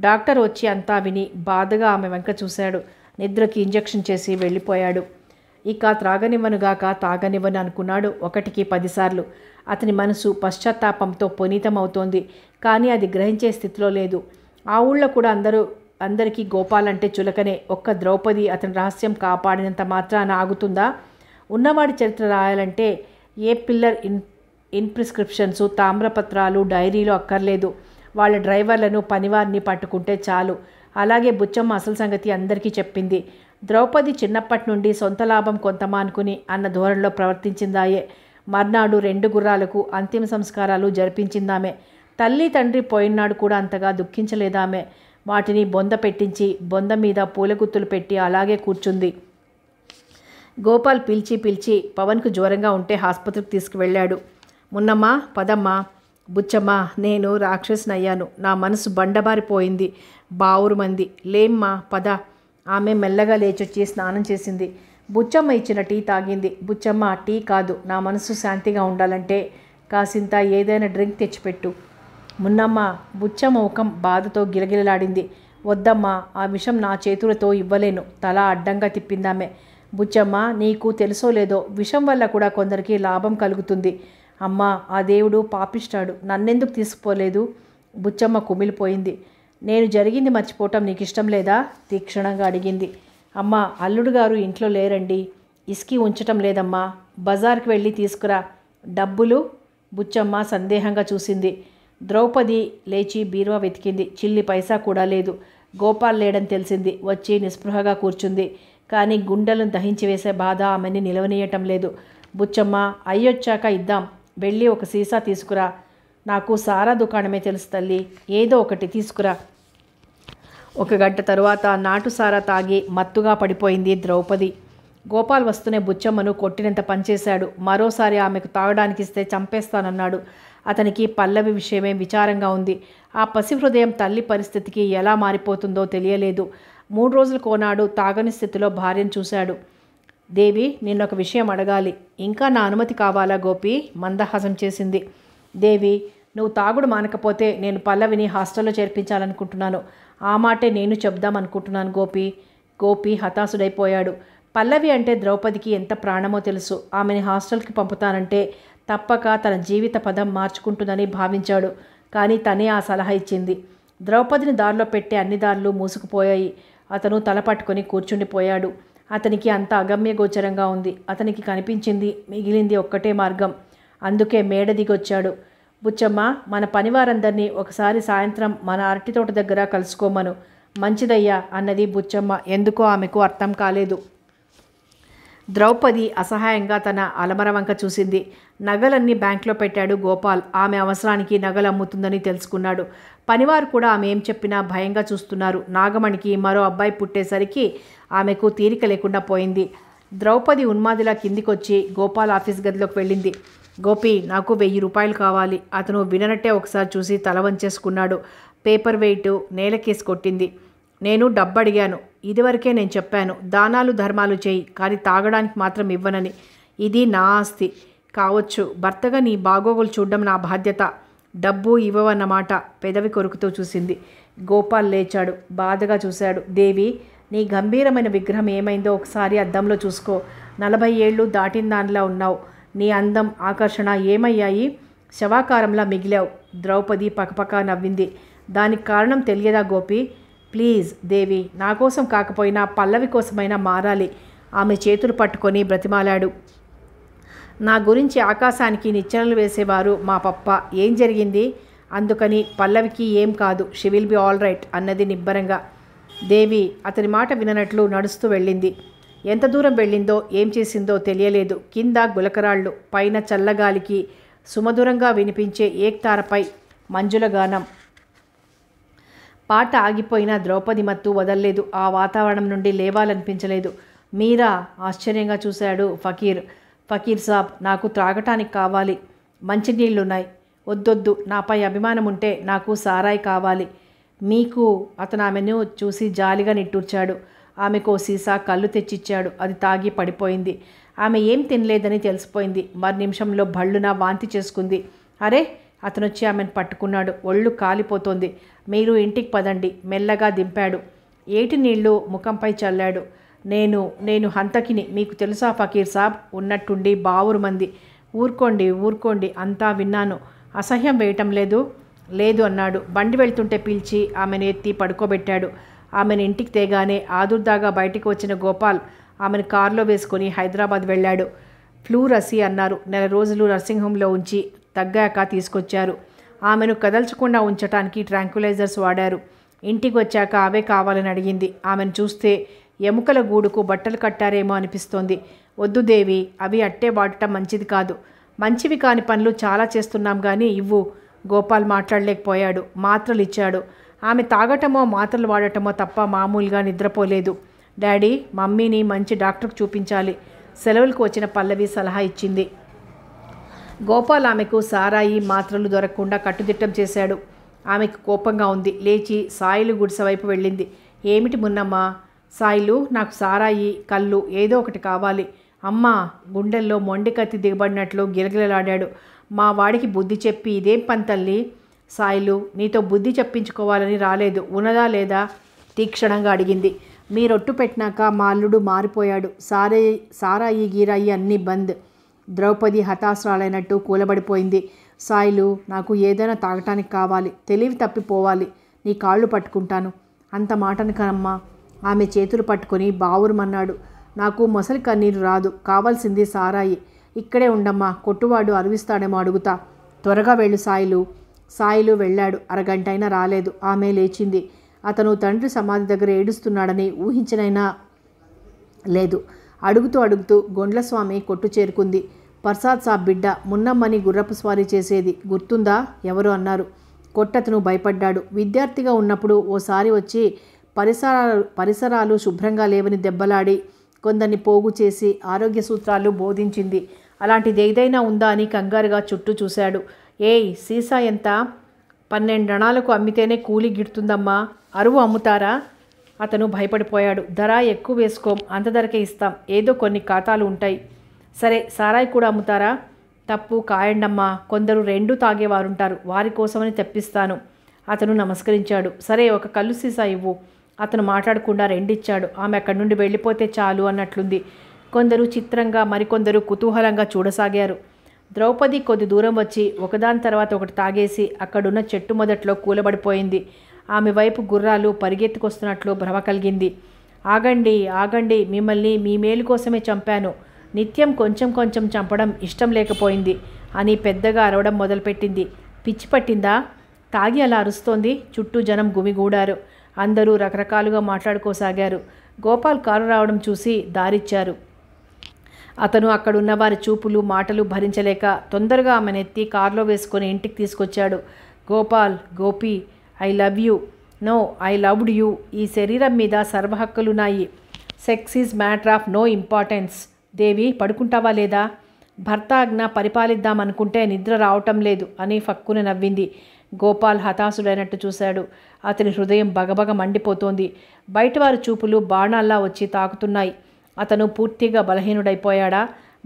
డాక్టర్ వచ్చి అంతా విని బాధగా ఆమె వెంక చూశాడు నిద్రకి ఇంజెక్షన్ చేసి వెళ్ళిపోయాడు ఇక త్రాగనివ్వనుగాక తాగనివ్వను అనుకున్నాడు ఒకటికి పదిసార్లు అతని మనసు పశ్చాత్తాపంతో పునీతమవుతోంది కానీ అది గ్రహించే స్థితిలో లేదు ఆ ఊళ్ళో కూడా అందరూ అందరికీ గోపాలంటే చులకనే ఒక్క ద్రౌపది అతని రహస్యం కాపాడినంత మాత్రాన ఆగుతుందా ఉన్నవాడి చరిత్ర రాయాలంటే ఏ పిల్లర్ ఇన్ ఇన్ప్రిస్క్రిప్షన్స్ తామ్రపత్రాలు డైరీలు అక్కర్లేదు వాళ్ళ డ్రైవర్లను పనివారిని పట్టుకుంటే చాలు అలాగే బుచ్చమ్మ అసలు సంగతి అందరికీ చెప్పింది ద్రౌపది చిన్నప్పటి నుండి సొంత లాభం కొంతమా అనుకుని అన్న ధోరణిలో ప్రవర్తించిందాయే మర్నాడు రెండు గుర్రాలకు అంతిమ సంస్కారాలు జరిపించిందామే తల్లి తండ్రి పోయినాడు కూడా అంతగా దుఃఖించలేదామే వాటిని బొంద పెట్టించి బొంద మీద పూలగుత్తులు పెట్టి అలాగే కూర్చుంది గోపాల్ పిలిచి పిలిచి పవన్కు జ్వరంగా ఉంటే ఆసుపత్రికి తీసుకువెళ్ళాడు మున్నమ్మా పదమ్మా బుచ్చమ్మ నేను రాక్షసునయ్యాను నా మనసు బండబారిపోయింది బావురుమంది లేమ్మా పద ఆమె మెల్లగా లేచొచ్చి స్నానం చేసింది బుచ్చమ్మ ఇచ్చిన టీ తాగింది బుచ్చమ్మ టీ కాదు నా మనసు శాంతిగా ఉండాలంటే కాసింత ఏదైనా డ్రింక్ తెచ్చిపెట్టు మున్నమ్మ బుచ్చమ్మ ముఖం బాధతో గిలగిలలాడింది వద్దమ్మా ఆ విషం నా చేతులతో ఇవ్వలేను తల అడ్డంగా తిప్పిందామే బుచ్చమ్మ నీకు తెలుసో లేదో విషం వల్ల కూడా కొందరికి లాభం కలుగుతుంది అమ్మ ఆ దేవుడు పాపిస్తాడు నన్నెందుకు తీసుకోలేదు బుచ్చమ్మ కుమిలిపోయింది నేను జరిగింది మర్చిపోవటం నీకు ఇష్టం లేదా తీక్షణంగా అడిగింది అమ్మ అల్లుడు గారు ఇంట్లో లేరండి ఇసుకి ఉంచటం లేదమ్మా బజార్కి వెళ్ళి తీసుకురా డబ్బులు బుచ్చమ్మ సందేహంగా చూసింది ద్రౌపది లేచి బీరువా వెతికింది చిల్లి పైసా కూడా లేదు గోపాల్ లేడని తెలిసింది వచ్చి నిస్పృహగా కూర్చుంది కానీ గుండెలను దహించి వేసే బాధ ఆమెని నిలవనీయటం లేదు బుచ్చమ్మ అయ్యొచ్చాక ఇద్దాం వెళ్ళి ఒక సీసా తీసుకురా నాకు సారా దుకాణమే తెలుసు తల్లి ఏదో ఒకటి తీసుకురా ఒక గంట తరువాత నాటుసారా తాగి మత్తుగా పడిపోయింది ద్రౌపది గోపాల్ వస్తూనే బుచ్చమ్మను కొట్టినంత పనిచేశాడు మరోసారి ఆమెకు తాగడానికి ఇస్తే చంపేస్తానన్నాడు అతనికి పల్లవి విషయమే విచారంగా ఉంది ఆ పసి హృదయం తల్లి పరిస్థితికి ఎలా మారిపోతుందో తెలియలేదు మూడు రోజులు కోనాడు తాగని స్థితిలో భార్యను చూశాడు దేవి నిన్నొక విషయం అడగాలి ఇంకా నా అనుమతి కావాలా గోపి మందహాసం చేసింది దేవి నువ్వు తాగుడు మానకపోతే నేను పల్లవిని హాస్టల్లో చేర్పించాలనుకుంటున్నాను ఆ మాటే నేను చెప్దామనుకుంటున్నాను గోపి గోపి హతాశుడైపోయాడు పల్లవి అంటే ద్రౌపదికి ఎంత ప్రాణమో తెలుసు ఆమెని హాస్టల్కి పంపుతానంటే తప్పక తన జీవిత పదం మార్చుకుంటుందని భావించాడు కానీ తనే ఆ సలహా ఇచ్చింది ద్రౌపదిని దారిలో పెట్టే అన్ని దారులు మూసుకుపోయాయి అతను తల పట్టుకొని కూర్చుండిపోయాడు అతనికి అంత అగమ్యగోచరంగా ఉంది అతనికి కనిపించింది మిగిలింది ఒక్కటే మార్గం అందుకే మేడ దిగొచ్చాడు బుచ్చమ్మ మన పనివారందరినీ ఒకసారి సాయంత్రం మన అరటి తోట దగ్గర కలుసుకోమను మంచిదయ్యా అన్నది బుచ్చమ్మ ఎందుకో ఆమెకు అర్థం కాలేదు ద్రౌపది అసహాయంగా తన అలమర వంక చూసింది నగలన్నీ బ్యాంక్లో పెట్టాడు గోపాల్ ఆమె అవసరానికి నగలు అమ్ముతుందని తెలుసుకున్నాడు పనివారు కూడా ఆమె ఏం చెప్పినా భయంగా చూస్తున్నారు నాగమణికి మరో అబ్బాయి పుట్టేసరికి ఆమెకు తీరిక లేకుండా పోయింది ద్రౌపది ఉన్మాదిలా కిందికొచ్చి గోపాల్ ఆఫీస్ గదిలోకి వెళ్ళింది గోపి నాకు వెయ్యి రూపాయలు కావాలి అతను విననట్టే ఒకసారి చూసి తల వంచేసుకున్నాడు పేపర్ వెయిట్ నేలకేసి కొట్టింది నేను డబ్బు అడిగాను ఇదివరకే నేను చెప్పాను దానాలు ధర్మాలు చేయి కానీ తాగడానికి మాత్రం ఇవ్వనని ఇది నా ఆస్తి కావచ్చు భర్తగా నీ బాగోగులు చూడడం నా బాధ్యత డబ్బు ఇవ్వవన్నమాట పెదవి కొరుకుతూ చూసింది గోపాల్ లేచాడు బాధగా చూశాడు దేవి నీ గంభీరమైన విగ్రహం ఏమైందో ఒకసారి అద్దంలో చూసుకో నలభై ఏళ్ళు దాటిన దానిలా ఉన్నావు నీ అందం ఆకర్షణ ఏమయ్యాయి శవాకారంలా మిగిలావు ద్రౌపది పకపక నవ్వింది దానికి కారణం తెలియదా గోపి ప్లీజ్ దేవి నా కోసం కాకపోయినా పల్లవి కోసమైనా మారాలి ఆమె చేతులు పట్టుకొని బ్రతిమాలాడు నా గురించి ఆకాశానికి నిచ్చెనలు వేసేవారు మా పప్ప ఏం జరిగింది అందుకని పల్లవికి ఏం కాదు she will be all right అన్నది నిబ్బరంగా దేవి అతని మాట విననట్లు నడుస్తూ వెళ్ళింది ఎంత దూరం వెళ్ళిందో ఏం చేసిందో తెలియలేదు కింద గులకరాళ్ళు పైన చల్లగాలికి సుమధురంగా వినిపించే ఏక్తారపై మంజులగానం పాట ఆగిపోయిన ద్రౌపది మత్తు వదల్లేదు ఆ వాతావరణం నుండి లేవాలనిపించలేదు మీరా ఆశ్చర్యంగా చూశాడు ఫకీర్ ఫకీర్ సాబ్ నాకు త్రాగటానికి కావాలి మంచినీళ్ళున్నాయి వద్దొద్దు నాపై అభిమానం ఉంటే నాకు సారాయి కావాలి మీకు అతను ఆమెను చూసి జాలిగా నిట్టూర్చాడు ఆమెకు సీసా కళ్ళు తెచ్చిచ్చాడు అది తాగి పడిపోయింది ఆమె ఏం తినలేదని తెలిసిపోయింది మరి నిమిషంలో భళ్ళున వాంతి చేసుకుంది అరే అతను వచ్చి ఆమెను పట్టుకున్నాడు ఒళ్ళు కాలిపోతోంది మీరు ఇంటికి పదండి మెల్లగా దింపాడు ఏటి నీళ్లు ముఖంపై చల్లాడు నేను నేను హంతకిని మీకు తెలుసా ఫకీర్ సాబ్ ఉన్నట్టుండి బావురు మంది ఊరుకోండి ఊరుకోండి అంతా విన్నాను అసహ్యం వేయటం లేదు లేదు అన్నాడు బండి వెళ్తుంటే పిలిచి ఆమెను ఎత్తి పడుకోబెట్టాడు ఆమెను ఇంటికి తేగానే ఆదుర్దాగా బయటకు వచ్చిన గోపాల్ ఆమెను కారులో వేసుకొని హైదరాబాద్ వెళ్ళాడు ఫ్లూ రసి అన్నారు నెల రోజులు నర్సింగ్ హోంలో ఉంచి తగ్గాక తీసుకొచ్చారు ఆమెను కదల్చకుండా ఉంచటానికి ట్రాంక్యులైజర్స్ వాడారు ఇంటికి వచ్చాక అవే కావాలని అడిగింది ఆమెను చూస్తే ఎముకల గూడుకు బట్టలు కట్టారేమో అనిపిస్తోంది వద్దు దేవి అవి అట్టే వాడటం మంచిది కాదు మంచివి కాని పనులు చాలా చేస్తున్నాం కానీ ఇవ్వు గోపాల్ మాట్లాడలేకపోయాడు మాత్రలు ఇచ్చాడు ఆమె తాగటమో మాత్రలు వాడటమో తప్ప మామూలుగా నిద్రపోలేదు డాడీ మమ్మీని మంచి డాక్టర్కి చూపించాలి సెలవులకు వచ్చిన పల్లవి సలహా ఇచ్చింది గోపాల్ ఆమెకు సారాయి మాత్రలు దొరకకుండా కట్టుదిట్టం చేశాడు ఆమెకు కోపంగా ఉంది లేచి సాయిలు గుడిసె వైపు వెళ్ళింది ఏమిటి మున్నమ్మా సాయిలు నాకు సారాయి కళ్ళు ఏదో ఒకటి కావాలి అమ్మ గుండెల్లో మొండి కత్తి దిగబడినట్లు గిలగిలలాడాడు మా వాడికి బుద్ధి చెప్పి ఇదేం పని తల్లి సాయిలు నీతో బుద్ధి చెప్పించుకోవాలని రాలేదు ఉన్నదా లేదా తీక్షణంగా అడిగింది మీరొట్టు పెట్టినాక మా అల్లుడు మారిపోయాడు సారే సారాయి గీరాయి అన్నీ బంద్ ద్రౌపది హతాశ్రాలైనట్టు కూలబడిపోయింది సాయిలు నాకు ఏదైనా తాగటానికి కావాలి తెలివి తప్పిపోవాలి నీ కాళ్ళు పట్టుకుంటాను అంత మాటను కనమ్మా ఆమె చేతులు పట్టుకొని బావురుమన్నాడు నాకు మొసలి కన్నీరు రాదు కావాల్సింది సారాయి ఇక్కడే ఉండమ్మా కొట్టువాడు అరివిస్తాడేమో అడుగుతా త్వరగా వెళ్ళు సాయిలు సాయిలు వెళ్ళాడు అరగంటైనా రాలేదు ఆమె లేచింది అతను తండ్రి సమాధి దగ్గర ఏడుస్తున్నాడని ఊహించనైనా లేదు అడుగుతూ అడుగుతూ గొండ్లస్వామి కొట్టు చేరుకుంది ప్రసాద్ సాబ్ బిడ్డ మున్నమ్మని గుర్రపు స్వారీ చేసేది గుర్తుందా ఎవరు అన్నారు కొట్టతను భయపడ్డాడు విద్యార్థిగా ఉన్నప్పుడు ఓసారి వచ్చి పరిసరాలు పరిసరాలు శుభ్రంగా లేవని దెబ్బలాడి కొందరిని పోగు చేసి ఆరోగ్య సూత్రాలు బోధించింది అలాంటిది ఏదైనా ఉందా అని కంగారుగా చుట్టూ చూశాడు ఏయ్ సీసా ఎంత రణాలకు అమ్మితేనే కూలి గిడుతుందమ్మా అరువు అమ్ముతారా అతను భయపడిపోయాడు ధర ఎక్కువ వేసుకోం అంత ధరకే ఇస్తాం ఏదో కొన్ని ఖాతాలు ఉంటాయి సరే సారాయి కూడా అమ్ముతారా తప్పు కాయండమ్మా కొందరు రెండు తాగేవారుంటారు వారి కోసమని తెప్పిస్తాను అతను నమస్కరించాడు సరే ఒక కళ్ళు సీసా ఇవ్వు అతను మాట్లాడకుండా రెండిచ్చాడు ఆమె అక్కడి నుండి వెళ్ళిపోతే చాలు అన్నట్లుంది కొందరు చిత్రంగా మరికొందరు కుతూహలంగా చూడసాగారు ద్రౌపది కొద్ది దూరం వచ్చి ఒకదాని తర్వాత ఒకటి తాగేసి అక్కడున్న చెట్టు మొదట్లో కూలబడిపోయింది ఆమె వైపు గుర్రాలు పరిగెత్తుకొస్తున్నట్లు భ్రమ కలిగింది ఆగండి ఆగండి మిమ్మల్ని మీ మేలు కోసమే చంపాను నిత్యం కొంచెం కొంచెం చంపడం ఇష్టం లేకపోయింది అని పెద్దగా అరవడం మొదలుపెట్టింది పిచ్చి పట్టిందా తాగి అలా అరుస్తోంది చుట్టూ జనం గుమిగూడారు అందరూ రకరకాలుగా మాట్లాడుకోసాగారు గోపాల్ కారు రావడం చూసి దారిచ్చారు అతను అక్కడున్న వారి చూపులు మాటలు భరించలేక తొందరగా ఎత్తి కారులో వేసుకొని ఇంటికి తీసుకొచ్చాడు Gopal Gopi I love you no I loved you ఈ శరీరం మీద సర్వహక్కులున్నాయి sex is matter of no importance Devi పడుకుంటావా లేదా భర్త ఆజ్ఞ పరిపాలిద్దామనుకుంటే నిద్ర రావటం లేదు అని ఫక్కున నవ్వింది గోపాల్ హతాశుడైనట్టు చూశాడు అతని హృదయం బగబగ మండిపోతోంది బయటవారి చూపులు బాణాల్లా వచ్చి తాకుతున్నాయి అతను పూర్తిగా బలహీనుడైపోయాడా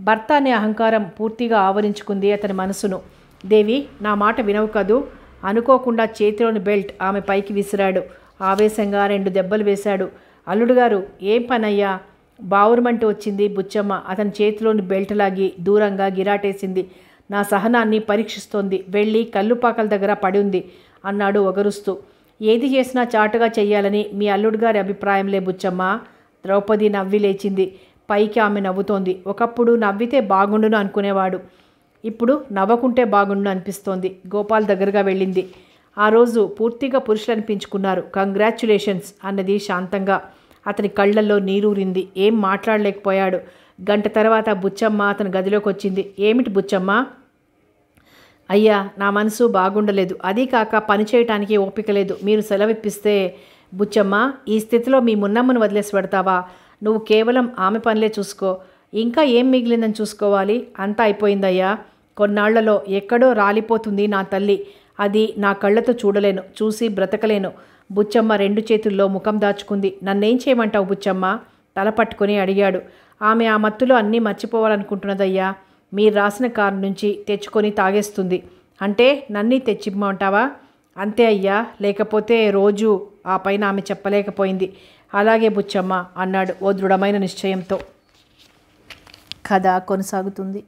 భర్త అనే అహంకారం పూర్తిగా ఆవరించుకుంది అతని మనసును దేవి నా మాట వినవు కదూ అనుకోకుండా చేతిలోని బెల్ట్ ఆమె పైకి విసిరాడు ఆవేశంగా రెండు దెబ్బలు వేశాడు అల్లుడుగారు ఏం పనయ్యా బావురుమంటి వచ్చింది బుచ్చమ్మ అతని చేతిలోని బెల్ట్ లాగి దూరంగా గిరాటేసింది నా సహనాన్ని పరీక్షిస్తోంది వెళ్ళి కల్లుపాకల దగ్గర పడి ఉంది అన్నాడు ఒగరుస్తూ ఏది చేసినా చాటుగా చెయ్యాలని మీ అల్లుడుగారి అభిప్రాయంలే బుచ్చమ్మ ద్రౌపది నవ్వి లేచింది పైకి ఆమె నవ్వుతోంది ఒకప్పుడు నవ్వితే బాగుండును అనుకునేవాడు ఇప్పుడు నవ్వకుంటే బాగుండును అనిపిస్తోంది గోపాల్ దగ్గరగా వెళ్ళింది ఆ రోజు పూర్తిగా పురుషులు అనిపించుకున్నారు కంగ్రాచ్యులేషన్స్ అన్నది శాంతంగా అతని కళ్ళల్లో నీరూరింది ఏం మాట్లాడలేకపోయాడు గంట తర్వాత బుచ్చమ్మ అతని గదిలోకి వచ్చింది ఏమిటి బుచ్చమ్మ అయ్యా నా మనసు బాగుండలేదు అదీ కాక పని చేయటానికి ఓపిక లేదు మీరు సెలవిప్పిస్తే బుచ్చమ్మ ఈ స్థితిలో మీ మున్నమ్మను వదిలేసి పెడతావా నువ్వు కేవలం ఆమె పనులే చూసుకో ఇంకా ఏం మిగిలిందని చూసుకోవాలి అంతా అయిపోయిందయ్యా కొన్నాళ్లలో ఎక్కడో రాలిపోతుంది నా తల్లి అది నా కళ్ళతో చూడలేను చూసి బ్రతకలేను బుచ్చమ్మ రెండు చేతుల్లో ముఖం దాచుకుంది నన్నేం చేయమంటావు బుచ్చమ్మ తల పట్టుకుని అడిగాడు ఆమె ఆ మత్తులో అన్నీ మర్చిపోవాలనుకుంటున్నదయ్యా మీరు రాసిన కారు నుంచి తెచ్చుకొని తాగేస్తుంది అంటే నన్నీ తెచ్చిమ్మంటావా అంతే అయ్యా లేకపోతే రోజు ఆ పైన ఆమె చెప్పలేకపోయింది అలాగే బుచ్చమ్మ అన్నాడు ఓ దృఢమైన నిశ్చయంతో కథ కొనసాగుతుంది